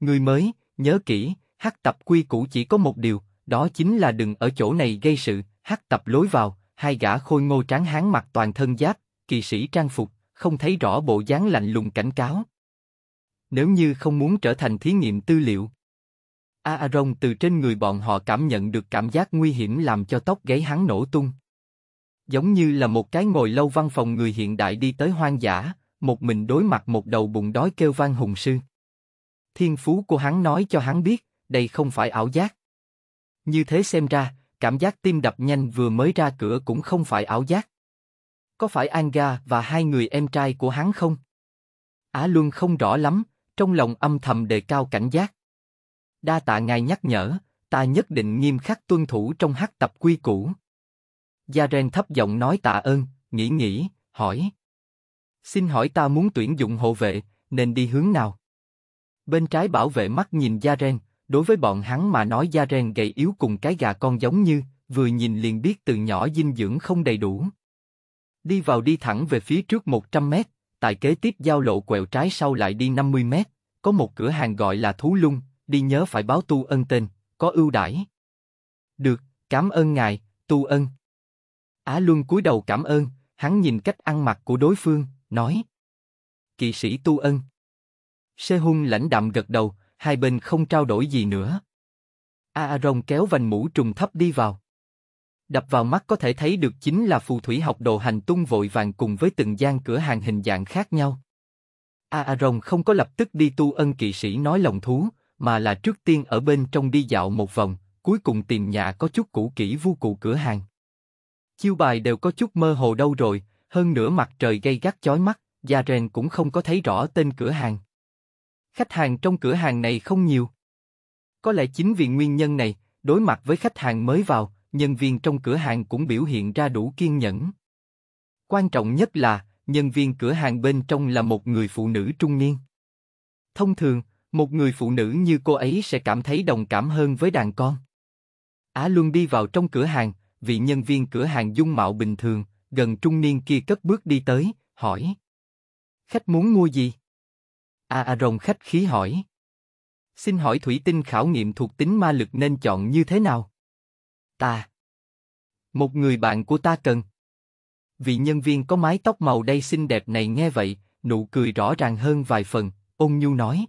Người mới, nhớ kỹ, hát tập quy củ chỉ có một điều, đó chính là đừng ở chỗ này gây sự, Hát tập lối vào, hai gã khôi ngô tráng hán mặt toàn thân giáp, kỳ sĩ trang phục, không thấy rõ bộ dáng lạnh lùng cảnh cáo. Nếu như không muốn trở thành thí nghiệm tư liệu, Aaron từ trên người bọn họ cảm nhận được cảm giác nguy hiểm làm cho tóc gáy hắn nổ tung. Giống như là một cái ngồi lâu văn phòng người hiện đại đi tới hoang dã, một mình đối mặt một đầu bụng đói kêu vang hùng sư. Thiên phú của hắn nói cho hắn biết, đây không phải ảo giác. Như thế xem ra, cảm giác tim đập nhanh vừa mới ra cửa cũng không phải ảo giác. Có phải Anga và hai người em trai của hắn không? Á à Luân không rõ lắm, trong lòng âm thầm đề cao cảnh giác. Đa tạ ngài nhắc nhở, ta nhất định nghiêm khắc tuân thủ trong hát tập quy củ. ren thấp giọng nói tạ ơn, nghĩ nghĩ, hỏi. Xin hỏi ta muốn tuyển dụng hộ vệ, nên đi hướng nào? Bên trái bảo vệ mắt nhìn gia ren đối với bọn hắn mà nói da ren gầy yếu cùng cái gà con giống như, vừa nhìn liền biết từ nhỏ dinh dưỡng không đầy đủ. Đi vào đi thẳng về phía trước 100 mét, tại kế tiếp giao lộ quẹo trái sau lại đi 50 mét, có một cửa hàng gọi là Thú Lung, đi nhớ phải báo tu ân tên, có ưu đãi. Được, cảm ơn ngài, tu ân. Á à Luân cúi đầu cảm ơn, hắn nhìn cách ăn mặc của đối phương, nói. Kỵ sĩ tu ân. Sê Hung lãnh đạm gật đầu, hai bên không trao đổi gì nữa. Aaron kéo vành mũ trùng thấp đi vào. Đập vào mắt có thể thấy được chính là phù thủy học đồ hành tung vội vàng cùng với từng gian cửa hàng hình dạng khác nhau. Aaron không có lập tức đi tu ân kỵ sĩ nói lòng thú, mà là trước tiên ở bên trong đi dạo một vòng, cuối cùng tìm nhà có chút cũ kỹ vu cụ cửa hàng. Chiêu bài đều có chút mơ hồ đâu rồi, hơn nữa mặt trời gây gắt chói mắt, gia Yaren cũng không có thấy rõ tên cửa hàng khách hàng trong cửa hàng này không nhiều. Có lẽ chính vì nguyên nhân này, đối mặt với khách hàng mới vào, nhân viên trong cửa hàng cũng biểu hiện ra đủ kiên nhẫn. Quan trọng nhất là, nhân viên cửa hàng bên trong là một người phụ nữ trung niên. Thông thường, một người phụ nữ như cô ấy sẽ cảm thấy đồng cảm hơn với đàn con. Á à Luân đi vào trong cửa hàng, vị nhân viên cửa hàng dung mạo bình thường, gần trung niên kia cất bước đi tới, hỏi. Khách muốn mua gì? Aaron khách khí hỏi. Xin hỏi thủy tinh khảo nghiệm thuộc tính ma lực nên chọn như thế nào? Ta. Một người bạn của ta cần. Vị nhân viên có mái tóc màu đây xinh đẹp này nghe vậy, nụ cười rõ ràng hơn vài phần, ôn nhu nói.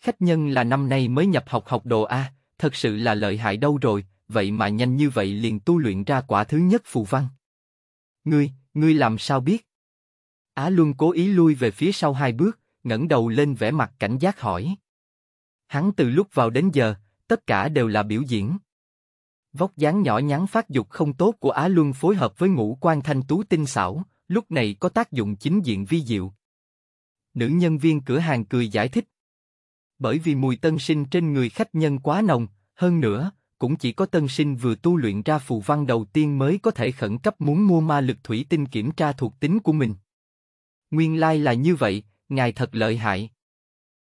Khách nhân là năm nay mới nhập học học đồ A, thật sự là lợi hại đâu rồi, vậy mà nhanh như vậy liền tu luyện ra quả thứ nhất phù văn. Ngươi, ngươi làm sao biết? Á Luân cố ý lui về phía sau hai bước, ngẩng đầu lên vẻ mặt cảnh giác hỏi. Hắn từ lúc vào đến giờ, tất cả đều là biểu diễn. Vóc dáng nhỏ nhắn phát dục không tốt của Á Luân phối hợp với ngũ quan thanh tú tinh xảo, lúc này có tác dụng chính diện vi diệu. Nữ nhân viên cửa hàng cười giải thích. Bởi vì mùi tân sinh trên người khách nhân quá nồng, hơn nữa, cũng chỉ có tân sinh vừa tu luyện ra phù văn đầu tiên mới có thể khẩn cấp muốn mua ma lực thủy tinh kiểm tra thuộc tính của mình. Nguyên lai like là như vậy, ngài thật lợi hại.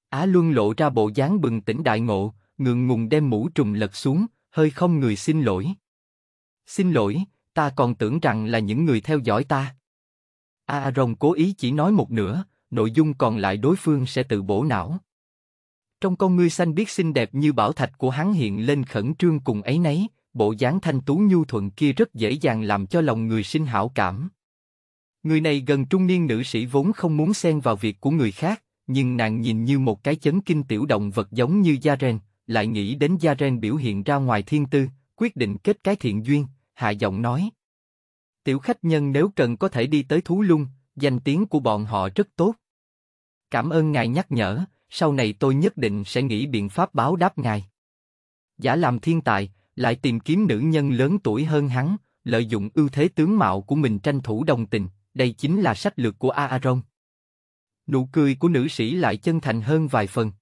Á Luân lộ ra bộ dáng bừng tỉnh đại ngộ, ngượng ngùng đem mũ trùng lật xuống, hơi không người xin lỗi. Xin lỗi, ta còn tưởng rằng là những người theo dõi ta. A rồng cố ý chỉ nói một nửa, nội dung còn lại đối phương sẽ tự bổ não. Trong con ngươi xanh biết xinh đẹp như bảo thạch của hắn hiện lên khẩn trương cùng ấy nấy, bộ dáng thanh tú nhu thuận kia rất dễ dàng làm cho lòng người sinh hảo cảm. Người này gần trung niên nữ sĩ vốn không muốn xen vào việc của người khác, nhưng nàng nhìn như một cái chấn kinh tiểu động vật giống như gia Yaren, lại nghĩ đến gia Yaren biểu hiện ra ngoài thiên tư, quyết định kết cái thiện duyên, hạ giọng nói. Tiểu khách nhân nếu cần có thể đi tới thú lung, danh tiếng của bọn họ rất tốt. Cảm ơn ngài nhắc nhở, sau này tôi nhất định sẽ nghĩ biện pháp báo đáp ngài. Giả làm thiên tài, lại tìm kiếm nữ nhân lớn tuổi hơn hắn, lợi dụng ưu thế tướng mạo của mình tranh thủ đồng tình, đây chính là sách lược của Aaron. Nụ cười của nữ sĩ lại chân thành hơn vài phần.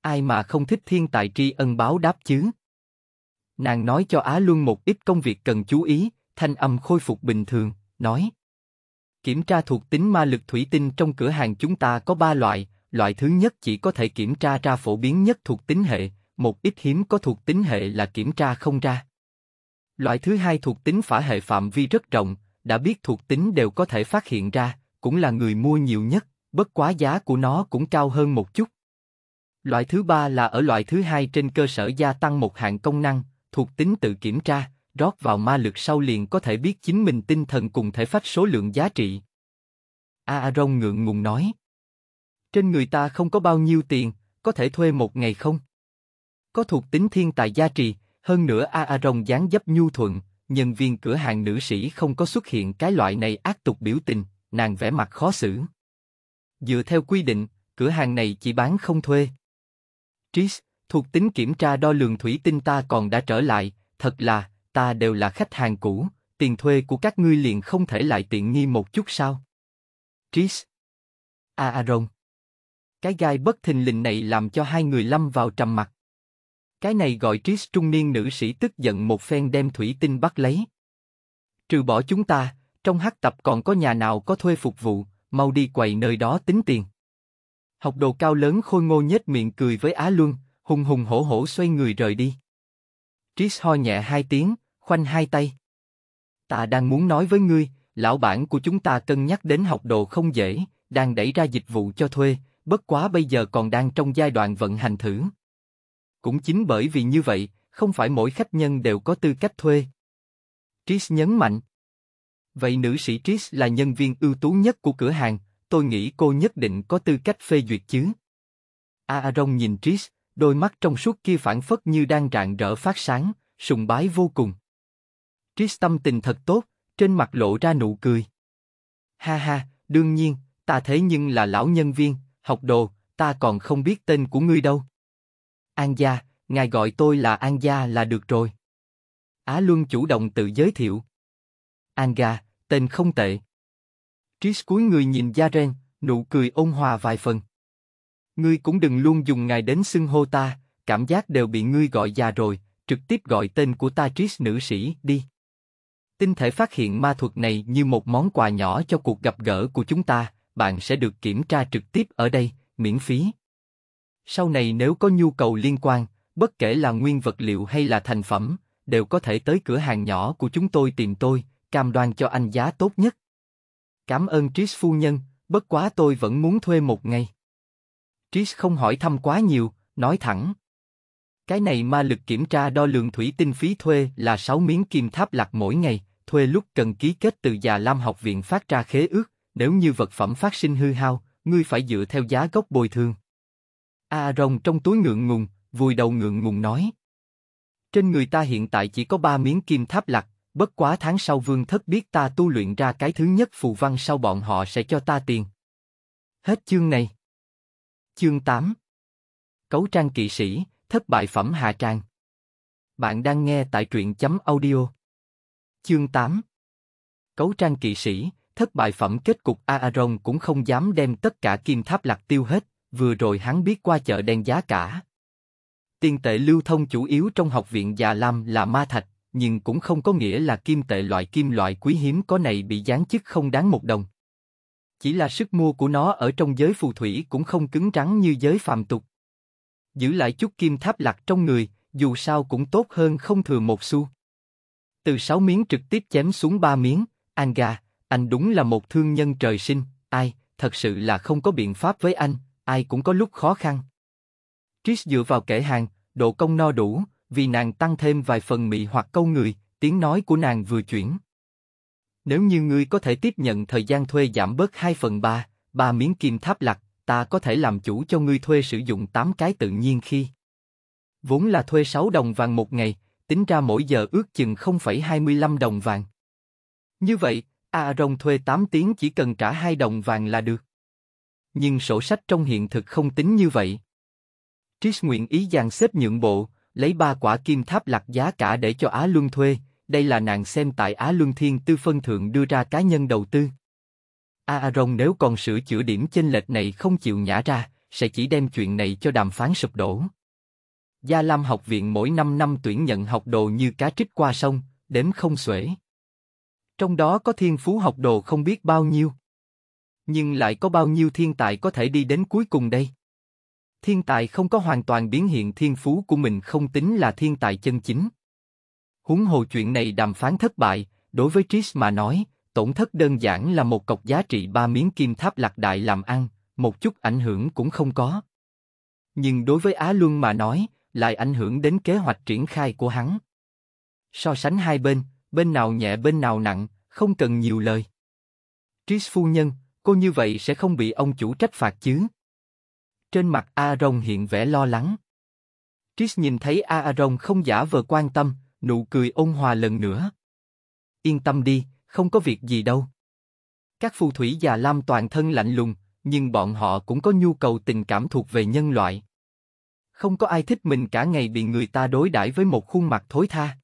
Ai mà không thích thiên tài tri ân báo đáp chứ? Nàng nói cho Á Luân một ít công việc cần chú ý, thanh âm khôi phục bình thường, nói. Kiểm tra thuộc tính ma lực thủy tinh trong cửa hàng chúng ta có ba loại, loại thứ nhất chỉ có thể kiểm tra ra phổ biến nhất thuộc tính hệ, một ít hiếm có thuộc tính hệ là kiểm tra không ra. Loại thứ hai thuộc tính phả hệ phạm vi rất rộng, đã biết thuộc tính đều có thể phát hiện ra, cũng là người mua nhiều nhất, bất quá giá của nó cũng cao hơn một chút. Loại thứ ba là ở loại thứ hai trên cơ sở gia tăng một hạng công năng, thuộc tính tự kiểm tra, rót vào ma lực sau liền có thể biết chính mình tinh thần cùng thể phách số lượng giá trị. Aaron ngượng ngùng nói. Trên người ta không có bao nhiêu tiền, có thể thuê một ngày không? Có thuộc tính thiên tài gia trì, hơn nữa Aaron dáng dấp nhu thuận, nhân viên cửa hàng nữ sĩ không có xuất hiện cái loại này ác tục biểu tình, nàng vẻ mặt khó xử. Dựa theo quy định, cửa hàng này chỉ bán không thuê. Tris, thuộc tính kiểm tra đo lường thủy tinh ta còn đã trở lại, thật là, ta đều là khách hàng cũ, tiền thuê của các ngươi liền không thể lại tiện nghi một chút sao? Tris Aaron à à Cái gai bất thình lình này làm cho hai người lâm vào trầm mặt. Cái này gọi Tris trung niên nữ sĩ tức giận một phen đem thủy tinh bắt lấy. Trừ bỏ chúng ta, trong hắc tập còn có nhà nào có thuê phục vụ, mau đi quầy nơi đó tính tiền. Học đồ cao lớn khôi ngô nhếch miệng cười với Á Luân, hùng hùng hổ hổ xoay người rời đi. Tris ho nhẹ hai tiếng, khoanh hai tay. Ta đang muốn nói với ngươi, lão bản của chúng ta cân nhắc đến học đồ không dễ, đang đẩy ra dịch vụ cho thuê, bất quá bây giờ còn đang trong giai đoạn vận hành thử. Cũng chính bởi vì như vậy, không phải mỗi khách nhân đều có tư cách thuê. Tris nhấn mạnh. Vậy nữ sĩ Tris là nhân viên ưu tú nhất của cửa hàng, tôi nghĩ cô nhất định có tư cách phê duyệt chứ. Aaron nhìn Tris, đôi mắt trong suốt kia phản phất như đang rạng rỡ phát sáng, sùng bái vô cùng. Tris tâm tình thật tốt, trên mặt lộ ra nụ cười. Ha ha, đương nhiên, ta thế nhưng là lão nhân viên, học đồ, ta còn không biết tên của ngươi đâu. An Gia, ngài gọi tôi là An Gia là được rồi. Á Luân chủ động tự giới thiệu. An Gia, tên không tệ. Tris cuối người nhìn Gia Ren, nụ cười ôn hòa vài phần. Ngươi cũng đừng luôn dùng ngài đến xưng hô ta, cảm giác đều bị ngươi gọi già rồi, trực tiếp gọi tên của ta Tris nữ sĩ, đi. Tinh thể phát hiện ma thuật này như một món quà nhỏ cho cuộc gặp gỡ của chúng ta, bạn sẽ được kiểm tra trực tiếp ở đây, miễn phí. Sau này nếu có nhu cầu liên quan, bất kể là nguyên vật liệu hay là thành phẩm, đều có thể tới cửa hàng nhỏ của chúng tôi tìm tôi, cam đoan cho anh giá tốt nhất. Cảm ơn Tris phu nhân, bất quá tôi vẫn muốn thuê một ngày. Tris không hỏi thăm quá nhiều, nói thẳng. Cái này ma lực kiểm tra đo lường thủy tinh phí thuê là 6 miếng kim tháp lạc mỗi ngày, thuê lúc cần ký kết từ già Lam học viện phát ra khế ước, nếu như vật phẩm phát sinh hư hao, ngươi phải dựa theo giá gốc bồi thường. A rồng trong túi ngượng ngùng, vùi đầu ngượng ngùng nói. Trên người ta hiện tại chỉ có ba miếng kim tháp lạc. bất quá tháng sau vương thất biết ta tu luyện ra cái thứ nhất phù văn sau bọn họ sẽ cho ta tiền. Hết chương này. Chương 8 Cấu trang kỵ sĩ, thất bại phẩm hạ trang. Bạn đang nghe tại truyện chấm audio. Chương 8 Cấu trang kỵ sĩ, thất bại phẩm kết cục Aaron cũng không dám đem tất cả kim tháp lạc tiêu hết, vừa rồi hắn biết qua chợ đen giá cả. Tiền tệ lưu thông chủ yếu trong học viện Già Lam là ma thạch, nhưng cũng không có nghĩa là kim tệ loại kim loại quý hiếm có này bị gián chức không đáng một đồng. Chỉ là sức mua của nó ở trong giới phù thủy cũng không cứng rắn như giới phàm tục. Giữ lại chút kim tháp lạc trong người, dù sao cũng tốt hơn không thừa một xu. Từ sáu miếng trực tiếp chém xuống ba miếng, Anga, anh đúng là một thương nhân trời sinh, ai, thật sự là không có biện pháp với anh, ai cũng có lúc khó khăn. Trish dựa vào kể hàng, độ công no đủ, vì nàng tăng thêm vài phần mị hoặc câu người, tiếng nói của nàng vừa chuyển. Nếu như ngươi có thể tiếp nhận thời gian thuê giảm bớt 2 phần 3, 3 miếng kim tháp lặc, ta có thể làm chủ cho ngươi thuê sử dụng 8 cái tự nhiên khi. Vốn là thuê 6 đồng vàng một ngày, tính ra mỗi giờ ước chừng 0,25 đồng vàng. Như vậy, Aaron thuê 8 tiếng chỉ cần trả 2 đồng vàng là được nhưng sổ sách trong hiện thực không tính như vậy. Trish nguyện ý dàn xếp nhượng bộ, lấy ba quả kim tháp lạc giá cả để cho Á Luân thuê, đây là nàng xem tại Á Luân Thiên Tư Phân Thượng đưa ra cá nhân đầu tư. Aaron nếu còn sửa chữa điểm chênh lệch này không chịu nhả ra, sẽ chỉ đem chuyện này cho đàm phán sụp đổ. Gia Lam học viện mỗi 5 năm tuyển nhận học đồ như cá trích qua sông, đếm không xuể. Trong đó có thiên phú học đồ không biết bao nhiêu. Nhưng lại có bao nhiêu thiên tài có thể đi đến cuối cùng đây? Thiên tài không có hoàn toàn biến hiện thiên phú của mình không tính là thiên tài chân chính. Húng hồ chuyện này đàm phán thất bại, đối với Trish mà nói, tổn thất đơn giản là một cọc giá trị ba miếng kim tháp lạc đại làm ăn, một chút ảnh hưởng cũng không có. Nhưng đối với Á Luân mà nói, lại ảnh hưởng đến kế hoạch triển khai của hắn. So sánh hai bên, bên nào nhẹ bên nào nặng, không cần nhiều lời. Tris phu nhân, Cô như vậy sẽ không bị ông chủ trách phạt chứ? Trên mặt Aaron hiện vẻ lo lắng. Trish nhìn thấy Aaron không giả vờ quan tâm, nụ cười ôn hòa lần nữa. Yên tâm đi, không có việc gì đâu. Các phù thủy già lam toàn thân lạnh lùng, nhưng bọn họ cũng có nhu cầu tình cảm thuộc về nhân loại. Không có ai thích mình cả ngày bị người ta đối đãi với một khuôn mặt thối tha.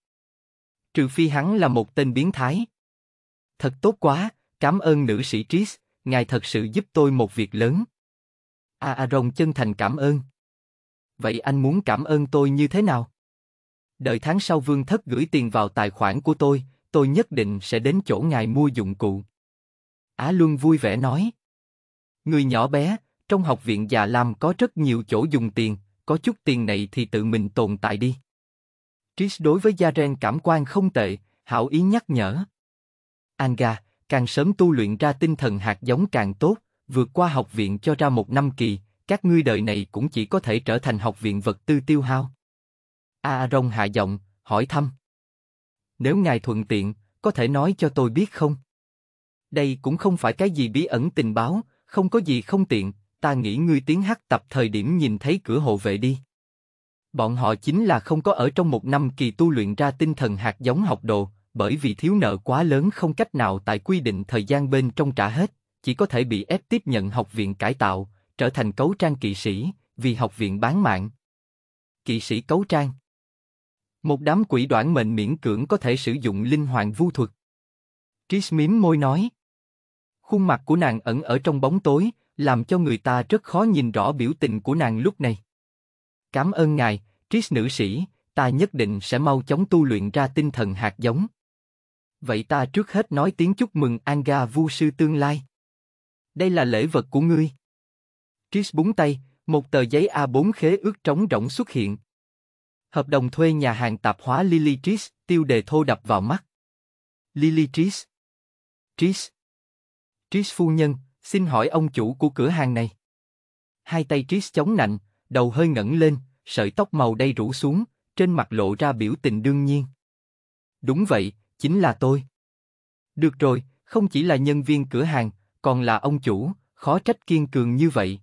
Trừ phi hắn là một tên biến thái. Thật tốt quá, cảm ơn nữ sĩ Tris ngài thật sự giúp tôi một việc lớn. À, Aaron chân thành cảm ơn. Vậy anh muốn cảm ơn tôi như thế nào? Đợi tháng sau Vương Thất gửi tiền vào tài khoản của tôi, tôi nhất định sẽ đến chỗ ngài mua dụng cụ. Á Luân vui vẻ nói. Người nhỏ bé, trong học viện già làm có rất nhiều chỗ dùng tiền, có chút tiền này thì tự mình tồn tại đi. Tris đối với Yaren cảm quan không tệ, hảo ý nhắc nhở. Anga, càng sớm tu luyện ra tinh thần hạt giống càng tốt, vượt qua học viện cho ra một năm kỳ, các ngươi đời này cũng chỉ có thể trở thành học viện vật tư tiêu hao. Aaron hạ giọng, hỏi thăm. Nếu ngài thuận tiện, có thể nói cho tôi biết không? Đây cũng không phải cái gì bí ẩn tình báo, không có gì không tiện, ta nghĩ ngươi tiếng hát tập thời điểm nhìn thấy cửa hộ vệ đi. Bọn họ chính là không có ở trong một năm kỳ tu luyện ra tinh thần hạt giống học đồ, bởi vì thiếu nợ quá lớn không cách nào tại quy định thời gian bên trong trả hết, chỉ có thể bị ép tiếp nhận học viện cải tạo, trở thành cấu trang kỵ sĩ, vì học viện bán mạng. Kỵ sĩ cấu trang Một đám quỷ đoạn mệnh miễn cưỡng có thể sử dụng linh hoàng vu thuật. Trish mím môi nói. Khuôn mặt của nàng ẩn ở trong bóng tối, làm cho người ta rất khó nhìn rõ biểu tình của nàng lúc này. Cảm ơn ngài, Trish nữ sĩ, ta nhất định sẽ mau chóng tu luyện ra tinh thần hạt giống. Vậy ta trước hết nói tiếng chúc mừng Anga Vu sư tương lai. Đây là lễ vật của ngươi. Trish búng tay, một tờ giấy A4 khế ước trống rỗng xuất hiện. Hợp đồng thuê nhà hàng tạp hóa Lily Trish, tiêu đề thô đập vào mắt. Lily tris tris Trish phu nhân, xin hỏi ông chủ của cửa hàng này. Hai tay tris chống nạnh, đầu hơi ngẩng lên, sợi tóc màu đen rủ xuống, trên mặt lộ ra biểu tình đương nhiên. Đúng vậy, chính là tôi. Được rồi, không chỉ là nhân viên cửa hàng, còn là ông chủ, khó trách kiên cường như vậy.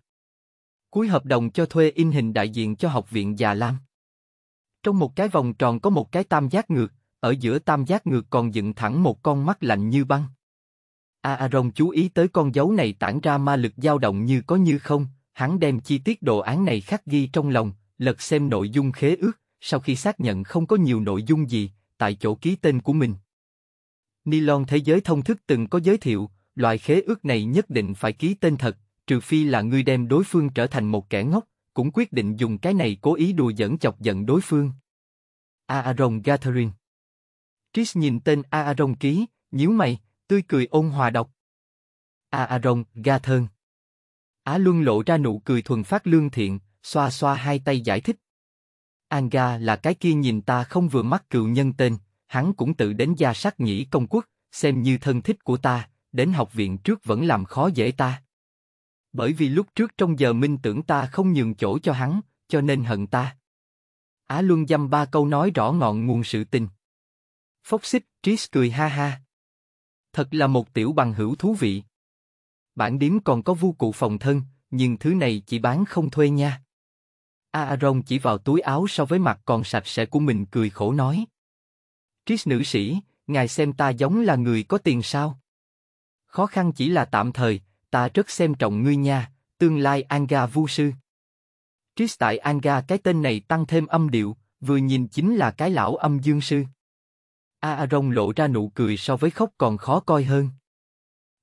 Cuối hợp đồng cho thuê in hình đại diện cho học viện già Lam. Trong một cái vòng tròn có một cái tam giác ngược, ở giữa tam giác ngược còn dựng thẳng một con mắt lạnh như băng. Aaron à, à, chú ý tới con dấu này tản ra ma lực dao động như có như không, hắn đem chi tiết đồ án này khắc ghi trong lòng, lật xem nội dung khế ước, sau khi xác nhận không có nhiều nội dung gì, tại chỗ ký tên của mình. Nylon Thế giới thông thức từng có giới thiệu, loại khế ước này nhất định phải ký tên thật, trừ phi là ngươi đem đối phương trở thành một kẻ ngốc, cũng quyết định dùng cái này cố ý đùa dẫn chọc giận đối phương. Aaron Gathering Trish nhìn tên Aaron ký, nhíu mày, tươi cười ôn hòa đọc. Aaron Gathern Á Luân lộ ra nụ cười thuần phát lương thiện, xoa xoa hai tay giải thích. Anga là cái kia nhìn ta không vừa mắt cựu nhân tên, hắn cũng tự đến gia sát nhĩ công quốc, xem như thân thích của ta, đến học viện trước vẫn làm khó dễ ta. Bởi vì lúc trước trong giờ minh tưởng ta không nhường chỗ cho hắn, cho nên hận ta. Á Luân dăm ba câu nói rõ ngọn nguồn sự tình. Phốc xích, Tris cười ha ha. Thật là một tiểu bằng hữu thú vị. Bản điếm còn có vu cụ phòng thân, nhưng thứ này chỉ bán không thuê nha. Aaron chỉ vào túi áo so với mặt còn sạch sẽ của mình cười khổ nói. Tris nữ sĩ, ngài xem ta giống là người có tiền sao? Khó khăn chỉ là tạm thời, ta rất xem trọng ngươi nha, tương lai Anga vu sư. Tris tại Anga cái tên này tăng thêm âm điệu, vừa nhìn chính là cái lão âm dương sư. Aaron lộ ra nụ cười so với khóc còn khó coi hơn.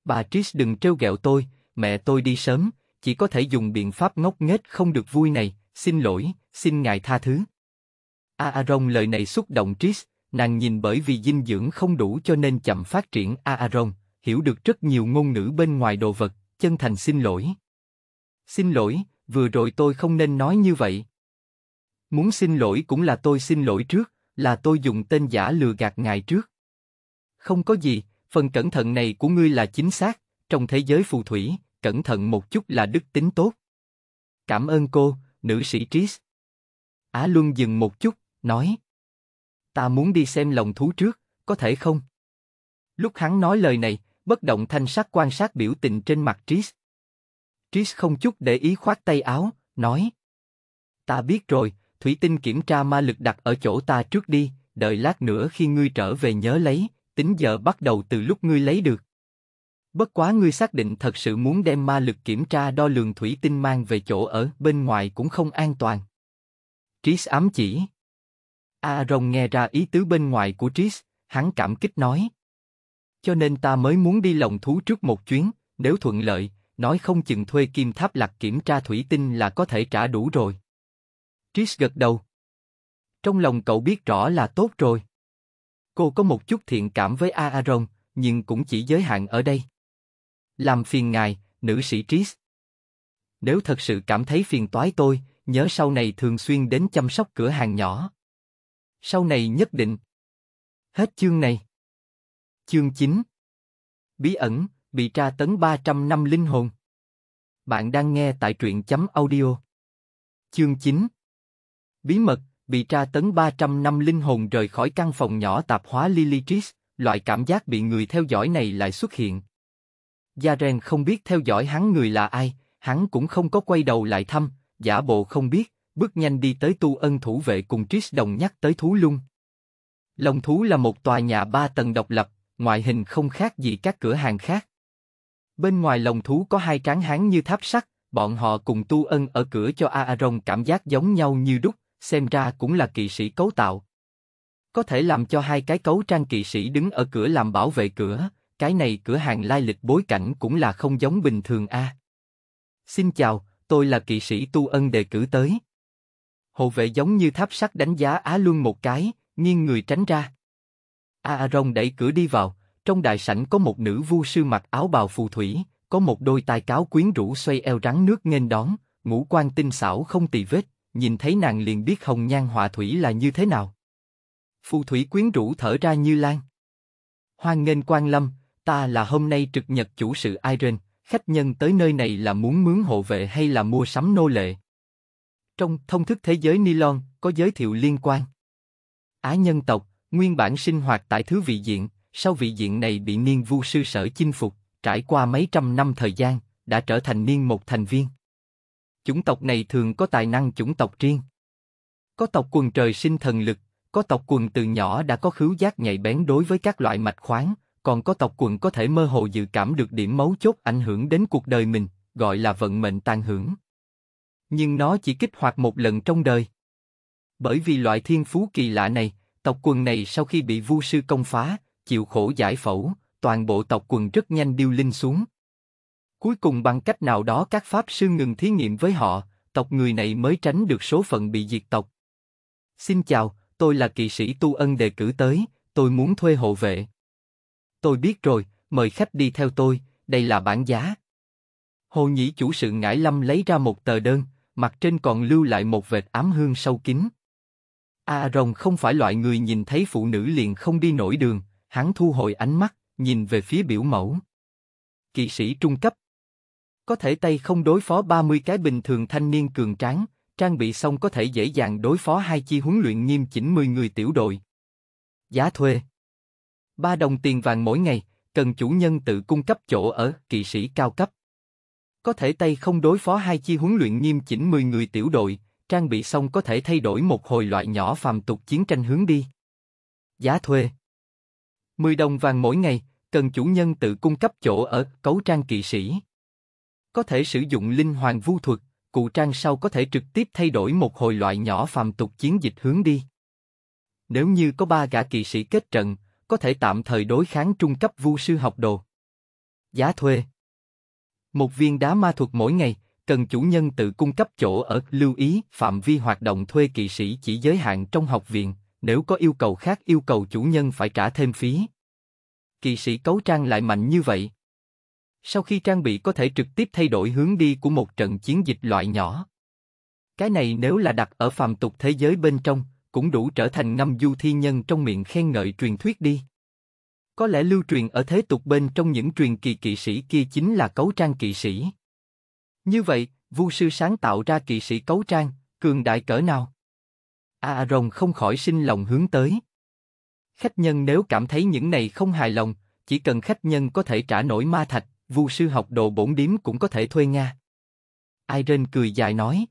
Bà Tris đừng trêu ghẹo tôi, mẹ tôi đi sớm, chỉ có thể dùng biện pháp ngốc nghếch không được vui này, xin lỗi, xin ngài tha thứ. Aaron lời này xúc động Tris, nàng nhìn bởi vì dinh dưỡng không đủ cho nên chậm phát triển Aaron, hiểu được rất nhiều ngôn ngữ bên ngoài đồ vật, chân thành xin lỗi. Xin lỗi, vừa rồi tôi không nên nói như vậy. Muốn xin lỗi cũng là tôi xin lỗi trước, là tôi dùng tên giả lừa gạt ngài trước. Không có gì, phần cẩn thận này của ngươi là chính xác, trong thế giới phù thủy, cẩn thận một chút là đức tính tốt. Cảm ơn cô, nữ sĩ Tris. Á Luân dừng một chút, nói ta muốn đi xem lồng thú trước, có thể không? Lúc hắn nói lời này, bất động thanh sắc quan sát biểu tình trên mặt Tris. Tris không chút để ý khoát tay áo, nói. Ta biết rồi, thủy tinh kiểm tra ma lực đặt ở chỗ ta trước đi, đợi lát nữa khi ngươi trở về nhớ lấy, tính giờ bắt đầu từ lúc ngươi lấy được. Bất quá ngươi xác định thật sự muốn đem ma lực kiểm tra đo lường thủy tinh mang về chỗ ở bên ngoài cũng không an toàn. Tris ám chỉ. Aaron nghe ra ý tứ bên ngoài của Tris, hắn cảm kích nói. Cho nên ta mới muốn đi lồng thú trước một chuyến, nếu thuận lợi, nói không chừng thuê kim tháp lạc kiểm tra thủy tinh là có thể trả đủ rồi. Tris gật đầu. Trong lòng cậu biết rõ là tốt rồi. Cô có một chút thiện cảm với Aaron, nhưng cũng chỉ giới hạn ở đây. Làm phiền ngài, nữ sĩ Tris. Nếu thật sự cảm thấy phiền toái tôi, nhớ sau này thường xuyên đến chăm sóc cửa hàng nhỏ sau này nhất định. Hết chương này. Chương 9 Bí ẩn, bị tra tấn 300 năm linh hồn. Bạn đang nghe tại truyện chấm audio. Chương 9 Bí mật, bị tra tấn 300 năm linh hồn rời khỏi căn phòng nhỏ tạp hóa Lilitris, loại cảm giác bị người theo dõi này lại xuất hiện. Jaren không biết theo dõi hắn người là ai, hắn cũng không có quay đầu lại thăm, giả bộ không biết, bước nhanh đi tới tu ân thủ vệ cùng Trish đồng nhắc tới thú lung. Lồng thú là một tòa nhà ba tầng độc lập, ngoại hình không khác gì các cửa hàng khác. Bên ngoài lồng thú có hai tráng hán như tháp sắt, bọn họ cùng tu ân ở cửa cho Aaron cảm giác giống nhau như đúc, xem ra cũng là kỵ sĩ cấu tạo. Có thể làm cho hai cái cấu trang kỵ sĩ đứng ở cửa làm bảo vệ cửa, cái này cửa hàng lai lịch bối cảnh cũng là không giống bình thường a. À. Xin chào, tôi là kỵ sĩ tu ân đề cử tới. Hộ vệ giống như tháp sắt đánh giá Á Luân một cái, nghiêng người tránh ra. Aaron đẩy cửa đi vào, trong đại sảnh có một nữ vu sư mặc áo bào phù thủy, có một đôi tai cáo quyến rũ xoay eo rắn nước nghênh đón, ngũ quan tinh xảo không tì vết, nhìn thấy nàng liền biết hồng nhan họa thủy là như thế nào. Phù thủy quyến rũ thở ra như lan. Hoan nghênh quan lâm, ta là hôm nay trực nhật chủ sự Iron, khách nhân tới nơi này là muốn mướn hộ vệ hay là mua sắm nô lệ, trong thông thức thế giới Nilon, có giới thiệu liên quan. Á nhân tộc, nguyên bản sinh hoạt tại thứ vị diện, sau vị diện này bị niên vu sư sở chinh phục, trải qua mấy trăm năm thời gian, đã trở thành niên một thành viên. Chủng tộc này thường có tài năng chủng tộc riêng. Có tộc quần trời sinh thần lực, có tộc quần từ nhỏ đã có khứu giác nhạy bén đối với các loại mạch khoáng, còn có tộc quần có thể mơ hồ dự cảm được điểm mấu chốt ảnh hưởng đến cuộc đời mình, gọi là vận mệnh tàn hưởng nhưng nó chỉ kích hoạt một lần trong đời. Bởi vì loại thiên phú kỳ lạ này, tộc quần này sau khi bị vu sư công phá, chịu khổ giải phẫu, toàn bộ tộc quần rất nhanh điêu linh xuống. Cuối cùng bằng cách nào đó các pháp sư ngừng thí nghiệm với họ, tộc người này mới tránh được số phận bị diệt tộc. Xin chào, tôi là kỵ sĩ Tu Ân đề cử tới, tôi muốn thuê hộ vệ. Tôi biết rồi, mời khách đi theo tôi, đây là bản giá. Hồ Nhĩ chủ sự ngải lâm lấy ra một tờ đơn, mặt trên còn lưu lại một vệt ám hương sâu kín. Aaron không phải loại người nhìn thấy phụ nữ liền không đi nổi đường, hắn thu hồi ánh mắt, nhìn về phía biểu mẫu. Kỵ sĩ trung cấp. Có thể tay không đối phó 30 cái bình thường thanh niên cường tráng, trang bị xong có thể dễ dàng đối phó hai chi huấn luyện nghiêm chỉnh 10 người tiểu đội. Giá thuê. ba đồng tiền vàng mỗi ngày, cần chủ nhân tự cung cấp chỗ ở, kỵ sĩ cao cấp. Có thể tay không đối phó hai chi huấn luyện nghiêm chỉnh 10 người tiểu đội, trang bị xong có thể thay đổi một hồi loại nhỏ phàm tục chiến tranh hướng đi. Giá thuê 10 đồng vàng mỗi ngày, cần chủ nhân tự cung cấp chỗ ở cấu trang kỵ sĩ. Có thể sử dụng linh hoàng vu thuật, cụ trang sau có thể trực tiếp thay đổi một hồi loại nhỏ phàm tục chiến dịch hướng đi. Nếu như có ba gã kỵ sĩ kết trận, có thể tạm thời đối kháng trung cấp vu sư học đồ. Giá thuê một viên đá ma thuật mỗi ngày, cần chủ nhân tự cung cấp chỗ ở, lưu ý, phạm vi hoạt động thuê kỵ sĩ chỉ giới hạn trong học viện, nếu có yêu cầu khác yêu cầu chủ nhân phải trả thêm phí. Kỵ sĩ cấu trang lại mạnh như vậy. Sau khi trang bị có thể trực tiếp thay đổi hướng đi của một trận chiến dịch loại nhỏ. Cái này nếu là đặt ở phàm tục thế giới bên trong, cũng đủ trở thành năm du thi nhân trong miệng khen ngợi truyền thuyết đi. Có lẽ lưu truyền ở thế tục bên trong những truyền kỳ kỵ sĩ kia chính là cấu trang kỵ sĩ. Như vậy, Vu sư sáng tạo ra kỵ sĩ cấu trang, cường đại cỡ nào? Aaron không khỏi sinh lòng hướng tới. Khách nhân nếu cảm thấy những này không hài lòng, chỉ cần khách nhân có thể trả nổi ma thạch, Vu sư học đồ bổn điếm cũng có thể thuê Nga. Irene cười dài nói.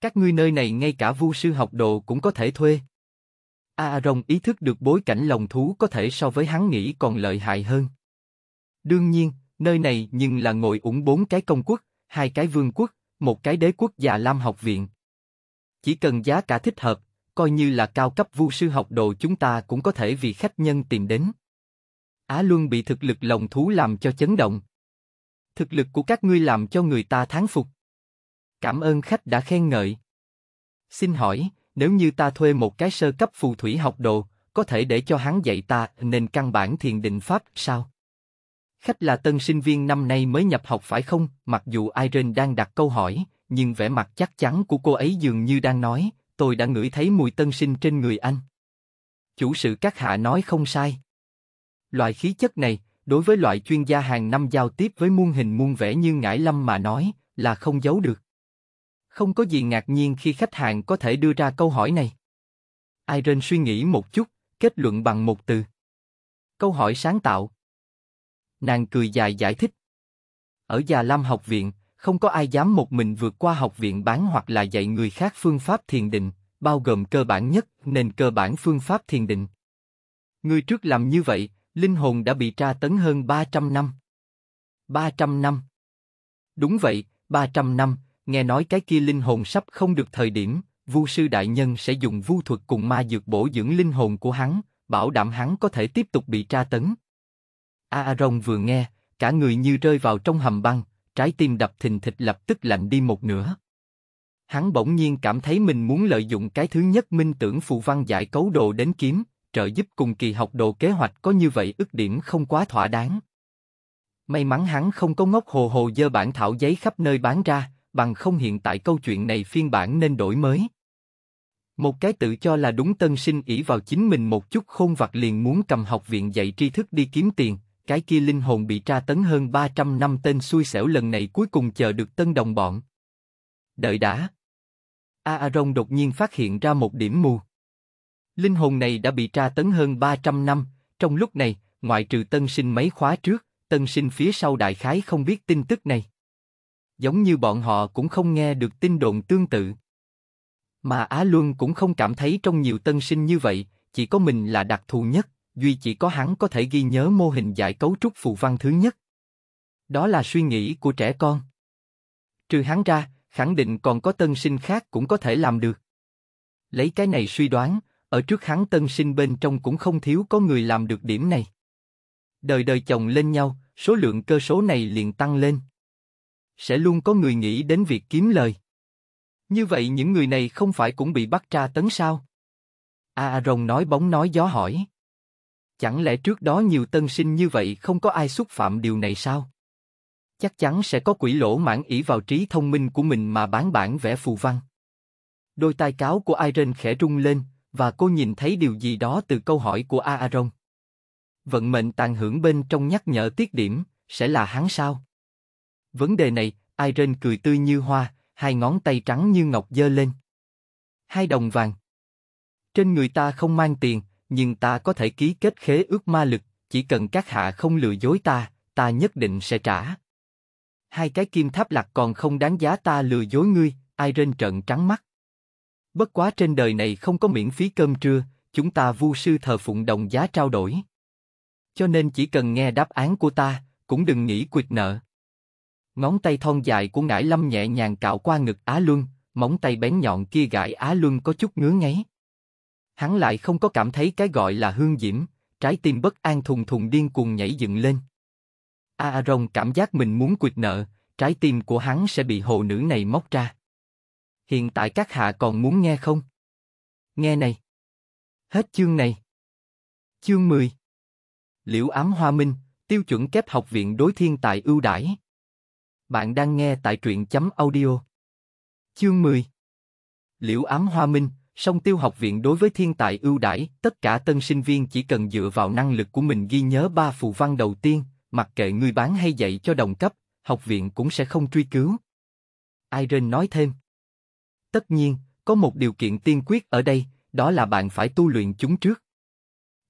Các ngươi nơi này ngay cả Vu sư học đồ cũng có thể thuê. Aaron ý thức được bối cảnh lòng thú có thể so với hắn nghĩ còn lợi hại hơn. Đương nhiên, nơi này nhưng là ngồi ủng bốn cái công quốc, hai cái vương quốc, một cái đế quốc và Lam học viện. Chỉ cần giá cả thích hợp, coi như là cao cấp vu sư học đồ chúng ta cũng có thể vì khách nhân tìm đến. Á Luân bị thực lực lòng thú làm cho chấn động. Thực lực của các ngươi làm cho người ta thán phục. Cảm ơn khách đã khen ngợi. Xin hỏi, nếu như ta thuê một cái sơ cấp phù thủy học đồ, có thể để cho hắn dạy ta nên căn bản thiền định pháp sao? Khách là tân sinh viên năm nay mới nhập học phải không? Mặc dù Irene đang đặt câu hỏi, nhưng vẻ mặt chắc chắn của cô ấy dường như đang nói, tôi đã ngửi thấy mùi tân sinh trên người anh. Chủ sự các hạ nói không sai. Loại khí chất này, đối với loại chuyên gia hàng năm giao tiếp với muôn hình muôn vẻ như Ngải Lâm mà nói, là không giấu được. Không có gì ngạc nhiên khi khách hàng có thể đưa ra câu hỏi này. Irene suy nghĩ một chút, kết luận bằng một từ. Câu hỏi sáng tạo. Nàng cười dài giải thích. Ở Già Lam học viện, không có ai dám một mình vượt qua học viện bán hoặc là dạy người khác phương pháp thiền định, bao gồm cơ bản nhất, nền cơ bản phương pháp thiền định. Người trước làm như vậy, linh hồn đã bị tra tấn hơn 300 năm. 300 năm. Đúng vậy, 300 năm, nghe nói cái kia linh hồn sắp không được thời điểm, Vu sư đại nhân sẽ dùng vu thuật cùng ma dược bổ dưỡng linh hồn của hắn, bảo đảm hắn có thể tiếp tục bị tra tấn. Aaron vừa nghe, cả người như rơi vào trong hầm băng, trái tim đập thình thịch lập tức lạnh đi một nửa. Hắn bỗng nhiên cảm thấy mình muốn lợi dụng cái thứ nhất minh tưởng phụ văn giải cấu đồ đến kiếm, trợ giúp cùng kỳ học đồ kế hoạch có như vậy ức điểm không quá thỏa đáng. May mắn hắn không có ngốc hồ hồ dơ bản thảo giấy khắp nơi bán ra, bằng không hiện tại câu chuyện này phiên bản nên đổi mới. Một cái tự cho là đúng tân sinh ỷ vào chính mình một chút khôn vặt liền muốn cầm học viện dạy tri thức đi kiếm tiền, cái kia linh hồn bị tra tấn hơn 300 năm tên xui xẻo lần này cuối cùng chờ được tân đồng bọn. Đợi đã. Aaron đột nhiên phát hiện ra một điểm mù. Linh hồn này đã bị tra tấn hơn 300 năm, trong lúc này, ngoại trừ tân sinh mấy khóa trước, tân sinh phía sau đại khái không biết tin tức này giống như bọn họ cũng không nghe được tin đồn tương tự. Mà Á Luân cũng không cảm thấy trong nhiều tân sinh như vậy, chỉ có mình là đặc thù nhất, duy chỉ có hắn có thể ghi nhớ mô hình giải cấu trúc phù văn thứ nhất. Đó là suy nghĩ của trẻ con. Trừ hắn ra, khẳng định còn có tân sinh khác cũng có thể làm được. Lấy cái này suy đoán, ở trước hắn tân sinh bên trong cũng không thiếu có người làm được điểm này. Đời đời chồng lên nhau, số lượng cơ số này liền tăng lên sẽ luôn có người nghĩ đến việc kiếm lời. Như vậy những người này không phải cũng bị bắt tra tấn sao? Aaron nói bóng nói gió hỏi. Chẳng lẽ trước đó nhiều tân sinh như vậy không có ai xúc phạm điều này sao? Chắc chắn sẽ có quỷ lỗ mãn ỷ vào trí thông minh của mình mà bán bản vẽ phù văn. Đôi tai cáo của Irene khẽ rung lên, và cô nhìn thấy điều gì đó từ câu hỏi của Aaron. Vận mệnh tàn hưởng bên trong nhắc nhở tiết điểm, sẽ là hắn sao? Vấn đề này, Irene cười tươi như hoa, hai ngón tay trắng như ngọc dơ lên. Hai đồng vàng. Trên người ta không mang tiền, nhưng ta có thể ký kết khế ước ma lực, chỉ cần các hạ không lừa dối ta, ta nhất định sẽ trả. Hai cái kim tháp lạc còn không đáng giá ta lừa dối ngươi, Irene trợn trắng mắt. Bất quá trên đời này không có miễn phí cơm trưa, chúng ta vu sư thờ phụng đồng giá trao đổi. Cho nên chỉ cần nghe đáp án của ta, cũng đừng nghĩ quyệt nợ. Ngón tay thon dài của ngải lâm nhẹ nhàng cạo qua ngực Á Luân, móng tay bén nhọn kia gãi Á Luân có chút ngứa ngáy. Hắn lại không có cảm thấy cái gọi là hương diễm, trái tim bất an thùng thùng điên cuồng nhảy dựng lên. Aaron cảm giác mình muốn quỵt nợ, trái tim của hắn sẽ bị hồ nữ này móc ra. Hiện tại các hạ còn muốn nghe không? Nghe này. Hết chương này. Chương 10 Liễu ám hoa minh, tiêu chuẩn kép học viện đối thiên tài ưu đãi bạn đang nghe tại truyện chấm audio. Chương 10 Liễu ám hoa minh, song tiêu học viện đối với thiên tài ưu đãi, tất cả tân sinh viên chỉ cần dựa vào năng lực của mình ghi nhớ ba phù văn đầu tiên, mặc kệ người bán hay dạy cho đồng cấp, học viện cũng sẽ không truy cứu. Irene nói thêm. Tất nhiên, có một điều kiện tiên quyết ở đây, đó là bạn phải tu luyện chúng trước.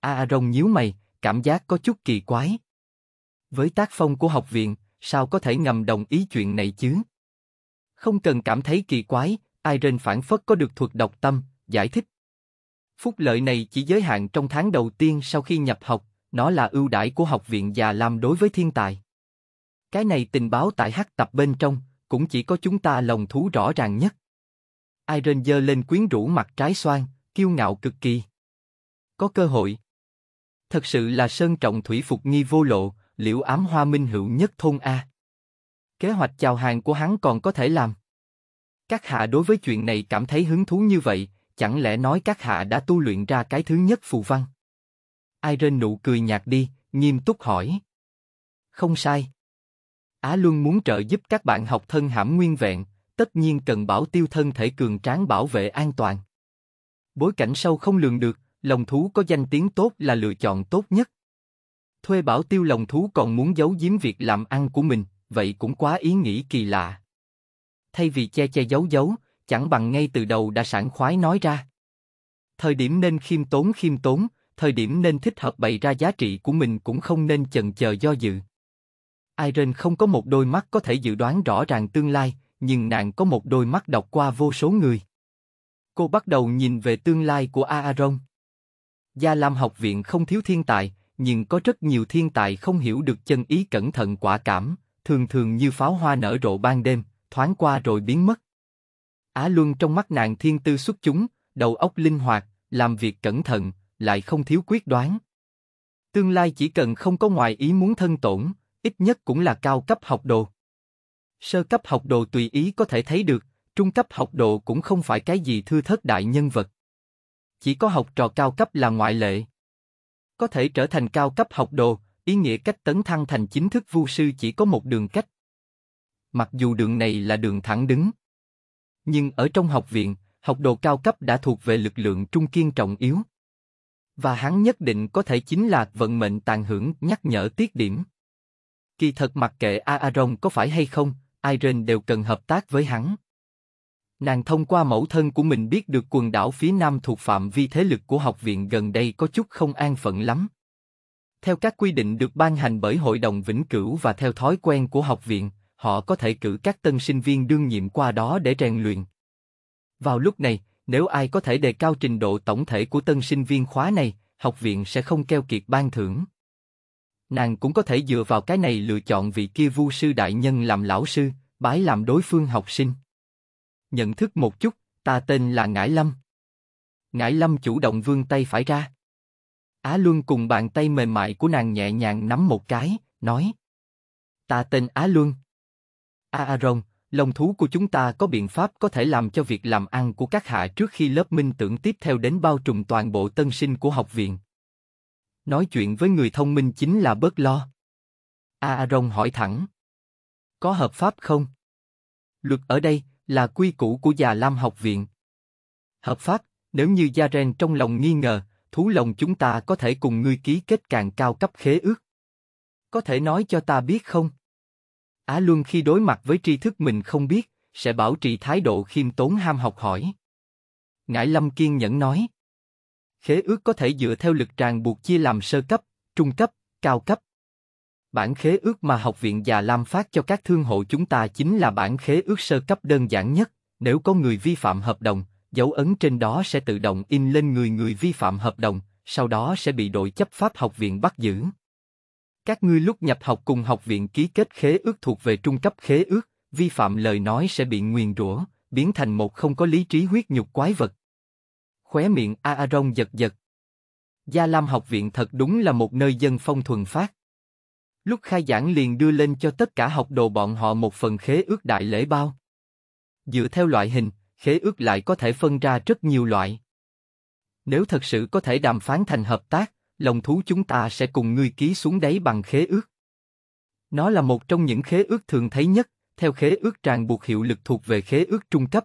Aaron nhíu mày, cảm giác có chút kỳ quái. Với tác phong của học viện, sao có thể ngầm đồng ý chuyện này chứ? Không cần cảm thấy kỳ quái, Irene phản phất có được thuật độc tâm, giải thích. Phúc lợi này chỉ giới hạn trong tháng đầu tiên sau khi nhập học, nó là ưu đãi của học viện già làm đối với thiên tài. Cái này tình báo tại hắc tập bên trong, cũng chỉ có chúng ta lòng thú rõ ràng nhất. Irene dơ lên quyến rũ mặt trái xoan, kiêu ngạo cực kỳ. Có cơ hội. Thật sự là sơn trọng thủy phục nghi vô lộ, liễu ám hoa minh hữu nhất thôn A. Kế hoạch chào hàng của hắn còn có thể làm. Các hạ đối với chuyện này cảm thấy hứng thú như vậy, chẳng lẽ nói các hạ đã tu luyện ra cái thứ nhất phù văn? ai Irene nụ cười nhạt đi, nghiêm túc hỏi. Không sai. Á Luân muốn trợ giúp các bạn học thân hãm nguyên vẹn, tất nhiên cần bảo tiêu thân thể cường tráng bảo vệ an toàn. Bối cảnh sâu không lường được, lòng thú có danh tiếng tốt là lựa chọn tốt nhất thuê bảo tiêu lòng thú còn muốn giấu giếm việc làm ăn của mình, vậy cũng quá ý nghĩ kỳ lạ. Thay vì che che giấu giấu, chẳng bằng ngay từ đầu đã sẵn khoái nói ra. Thời điểm nên khiêm tốn khiêm tốn, thời điểm nên thích hợp bày ra giá trị của mình cũng không nên chần chờ do dự. Iron không có một đôi mắt có thể dự đoán rõ ràng tương lai, nhưng nàng có một đôi mắt đọc qua vô số người. Cô bắt đầu nhìn về tương lai của Aaron. Gia Lam học viện không thiếu thiên tài, nhưng có rất nhiều thiên tài không hiểu được chân ý cẩn thận quả cảm, thường thường như pháo hoa nở rộ ban đêm, thoáng qua rồi biến mất. Á Luân trong mắt nàng thiên tư xuất chúng, đầu óc linh hoạt, làm việc cẩn thận, lại không thiếu quyết đoán. Tương lai chỉ cần không có ngoài ý muốn thân tổn, ít nhất cũng là cao cấp học đồ. Sơ cấp học đồ tùy ý có thể thấy được, trung cấp học đồ cũng không phải cái gì thưa thất đại nhân vật. Chỉ có học trò cao cấp là ngoại lệ có thể trở thành cao cấp học đồ, ý nghĩa cách tấn thăng thành chính thức vu sư chỉ có một đường cách. Mặc dù đường này là đường thẳng đứng, nhưng ở trong học viện, học đồ cao cấp đã thuộc về lực lượng trung kiên trọng yếu. Và hắn nhất định có thể chính là vận mệnh tàn hưởng nhắc nhở tiết điểm. Kỳ thật mặc kệ Aaron có phải hay không, Iron đều cần hợp tác với hắn. Nàng thông qua mẫu thân của mình biết được quần đảo phía nam thuộc phạm vi thế lực của học viện gần đây có chút không an phận lắm. Theo các quy định được ban hành bởi Hội đồng Vĩnh Cửu và theo thói quen của học viện, họ có thể cử các tân sinh viên đương nhiệm qua đó để rèn luyện. Vào lúc này, nếu ai có thể đề cao trình độ tổng thể của tân sinh viên khóa này, học viện sẽ không keo kiệt ban thưởng. Nàng cũng có thể dựa vào cái này lựa chọn vị kia vu sư đại nhân làm lão sư, bái làm đối phương học sinh nhận thức một chút, ta tên là Ngải Lâm. Ngải Lâm chủ động vươn tay phải ra. Á Luân cùng bàn tay mềm mại của nàng nhẹ nhàng nắm một cái, nói. Ta tên Á Luân. A A Rồng, lông thú của chúng ta có biện pháp có thể làm cho việc làm ăn của các hạ trước khi lớp minh tưởng tiếp theo đến bao trùm toàn bộ tân sinh của học viện. Nói chuyện với người thông minh chính là bớt lo. A A Rồng hỏi thẳng. Có hợp pháp không? Luật ở đây, là quy củ của già Lam học viện. Hợp pháp, nếu như Yaren trong lòng nghi ngờ, thú lòng chúng ta có thể cùng ngươi ký kết càng cao cấp khế ước. Có thể nói cho ta biết không? Á à Luân khi đối mặt với tri thức mình không biết, sẽ bảo trì thái độ khiêm tốn ham học hỏi. Ngải Lâm kiên nhẫn nói. Khế ước có thể dựa theo lực tràng buộc chia làm sơ cấp, trung cấp, cao cấp. Bản khế ước mà học viện già Lam phát cho các thương hộ chúng ta chính là bản khế ước sơ cấp đơn giản nhất, nếu có người vi phạm hợp đồng, dấu ấn trên đó sẽ tự động in lên người người vi phạm hợp đồng, sau đó sẽ bị đội chấp pháp học viện bắt giữ. Các ngươi lúc nhập học cùng học viện ký kết khế ước thuộc về trung cấp khế ước, vi phạm lời nói sẽ bị nguyền rủa, biến thành một không có lý trí huyết nhục quái vật. Khóe miệng Aaron giật giật. Gia Lam học viện thật đúng là một nơi dân phong thuần phát. Lúc khai giảng liền đưa lên cho tất cả học đồ bọn họ một phần khế ước đại lễ bao. Dựa theo loại hình, khế ước lại có thể phân ra rất nhiều loại. Nếu thật sự có thể đàm phán thành hợp tác, lòng thú chúng ta sẽ cùng ngươi ký xuống đấy bằng khế ước. Nó là một trong những khế ước thường thấy nhất, theo khế ước tràn buộc hiệu lực thuộc về khế ước trung cấp.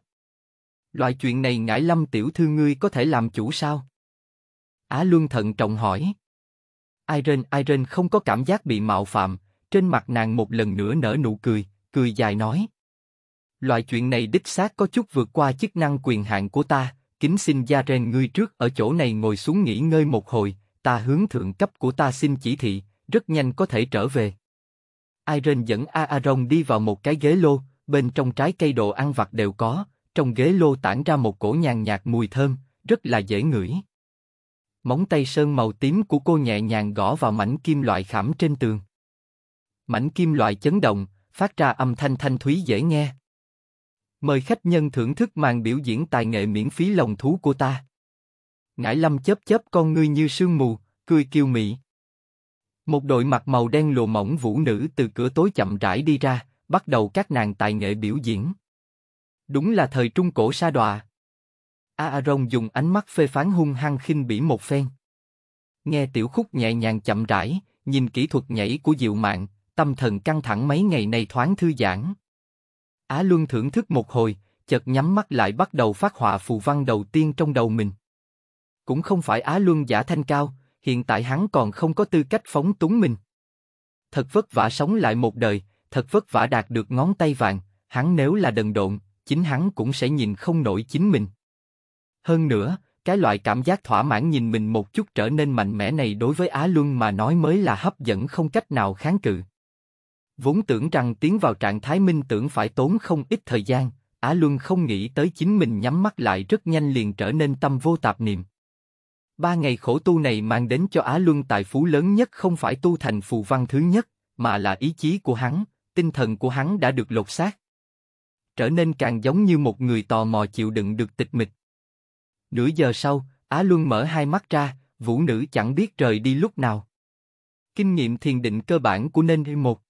Loại chuyện này ngải lâm tiểu thư ngươi có thể làm chủ sao? Á Luân thận trọng hỏi. Irene Irene không có cảm giác bị mạo phạm, trên mặt nàng một lần nữa nở nụ cười, cười dài nói. Loại chuyện này đích xác có chút vượt qua chức năng quyền hạn của ta, kính xin gia Yaren ngươi trước ở chỗ này ngồi xuống nghỉ ngơi một hồi, ta hướng thượng cấp của ta xin chỉ thị, rất nhanh có thể trở về. Irene dẫn Aaron đi vào một cái ghế lô, bên trong trái cây đồ ăn vặt đều có, trong ghế lô tản ra một cổ nhàn nhạt mùi thơm, rất là dễ ngửi. Móng tay sơn màu tím của cô nhẹ nhàng gõ vào mảnh kim loại khảm trên tường. Mảnh kim loại chấn động, phát ra âm thanh thanh thúy dễ nghe. Mời khách nhân thưởng thức màn biểu diễn tài nghệ miễn phí lòng thú của ta. Ngải Lâm chớp chớp con ngươi như sương mù, cười kiêu mị. Một đội mặt màu đen lùa mỏng vũ nữ từ cửa tối chậm rãi đi ra, bắt đầu các nàng tài nghệ biểu diễn. Đúng là thời trung cổ sa đọa, Aaron dùng ánh mắt phê phán hung hăng khinh bỉ một phen. Nghe tiểu khúc nhẹ nhàng chậm rãi, nhìn kỹ thuật nhảy của Diệu Mạng, tâm thần căng thẳng mấy ngày này thoáng thư giãn. Á Luân thưởng thức một hồi, chợt nhắm mắt lại bắt đầu phát họa phù văn đầu tiên trong đầu mình. Cũng không phải Á Luân giả thanh cao, hiện tại hắn còn không có tư cách phóng túng mình. Thật vất vả sống lại một đời, thật vất vả đạt được ngón tay vàng, hắn nếu là đần độn, chính hắn cũng sẽ nhìn không nổi chính mình. Hơn nữa, cái loại cảm giác thỏa mãn nhìn mình một chút trở nên mạnh mẽ này đối với Á Luân mà nói mới là hấp dẫn không cách nào kháng cự. Vốn tưởng rằng tiến vào trạng thái minh tưởng phải tốn không ít thời gian, Á Luân không nghĩ tới chính mình nhắm mắt lại rất nhanh liền trở nên tâm vô tạp niệm. Ba ngày khổ tu này mang đến cho Á Luân tài phú lớn nhất không phải tu thành phù văn thứ nhất, mà là ý chí của hắn, tinh thần của hắn đã được lột xác. Trở nên càng giống như một người tò mò chịu đựng được tịch mịch. Nửa giờ sau, Á Luân mở hai mắt ra, vũ nữ chẳng biết rời đi lúc nào. Kinh nghiệm thiền định cơ bản của nên một.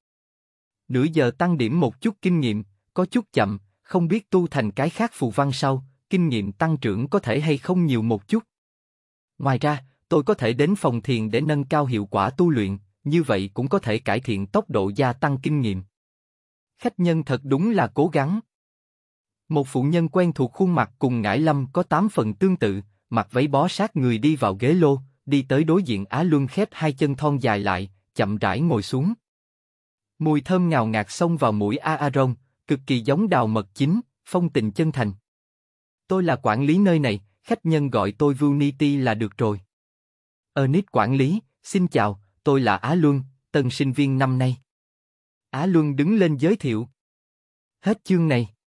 Nửa giờ tăng điểm một chút kinh nghiệm, có chút chậm, không biết tu thành cái khác phù văn sau, kinh nghiệm tăng trưởng có thể hay không nhiều một chút. Ngoài ra, tôi có thể đến phòng thiền để nâng cao hiệu quả tu luyện, như vậy cũng có thể cải thiện tốc độ gia tăng kinh nghiệm. Khách nhân thật đúng là cố gắng. Một phụ nhân quen thuộc khuôn mặt cùng ngải lâm có tám phần tương tự, mặc váy bó sát người đi vào ghế lô, đi tới đối diện Á Luân khép hai chân thon dài lại, chậm rãi ngồi xuống. Mùi thơm ngào ngạt xông vào mũi A Aaron, cực kỳ giống đào mật chính, phong tình chân thành. Tôi là quản lý nơi này, khách nhân gọi tôi Vunity là được rồi. Ernest quản lý, xin chào, tôi là Á Luân, tân sinh viên năm nay. Á Luân đứng lên giới thiệu. Hết chương này.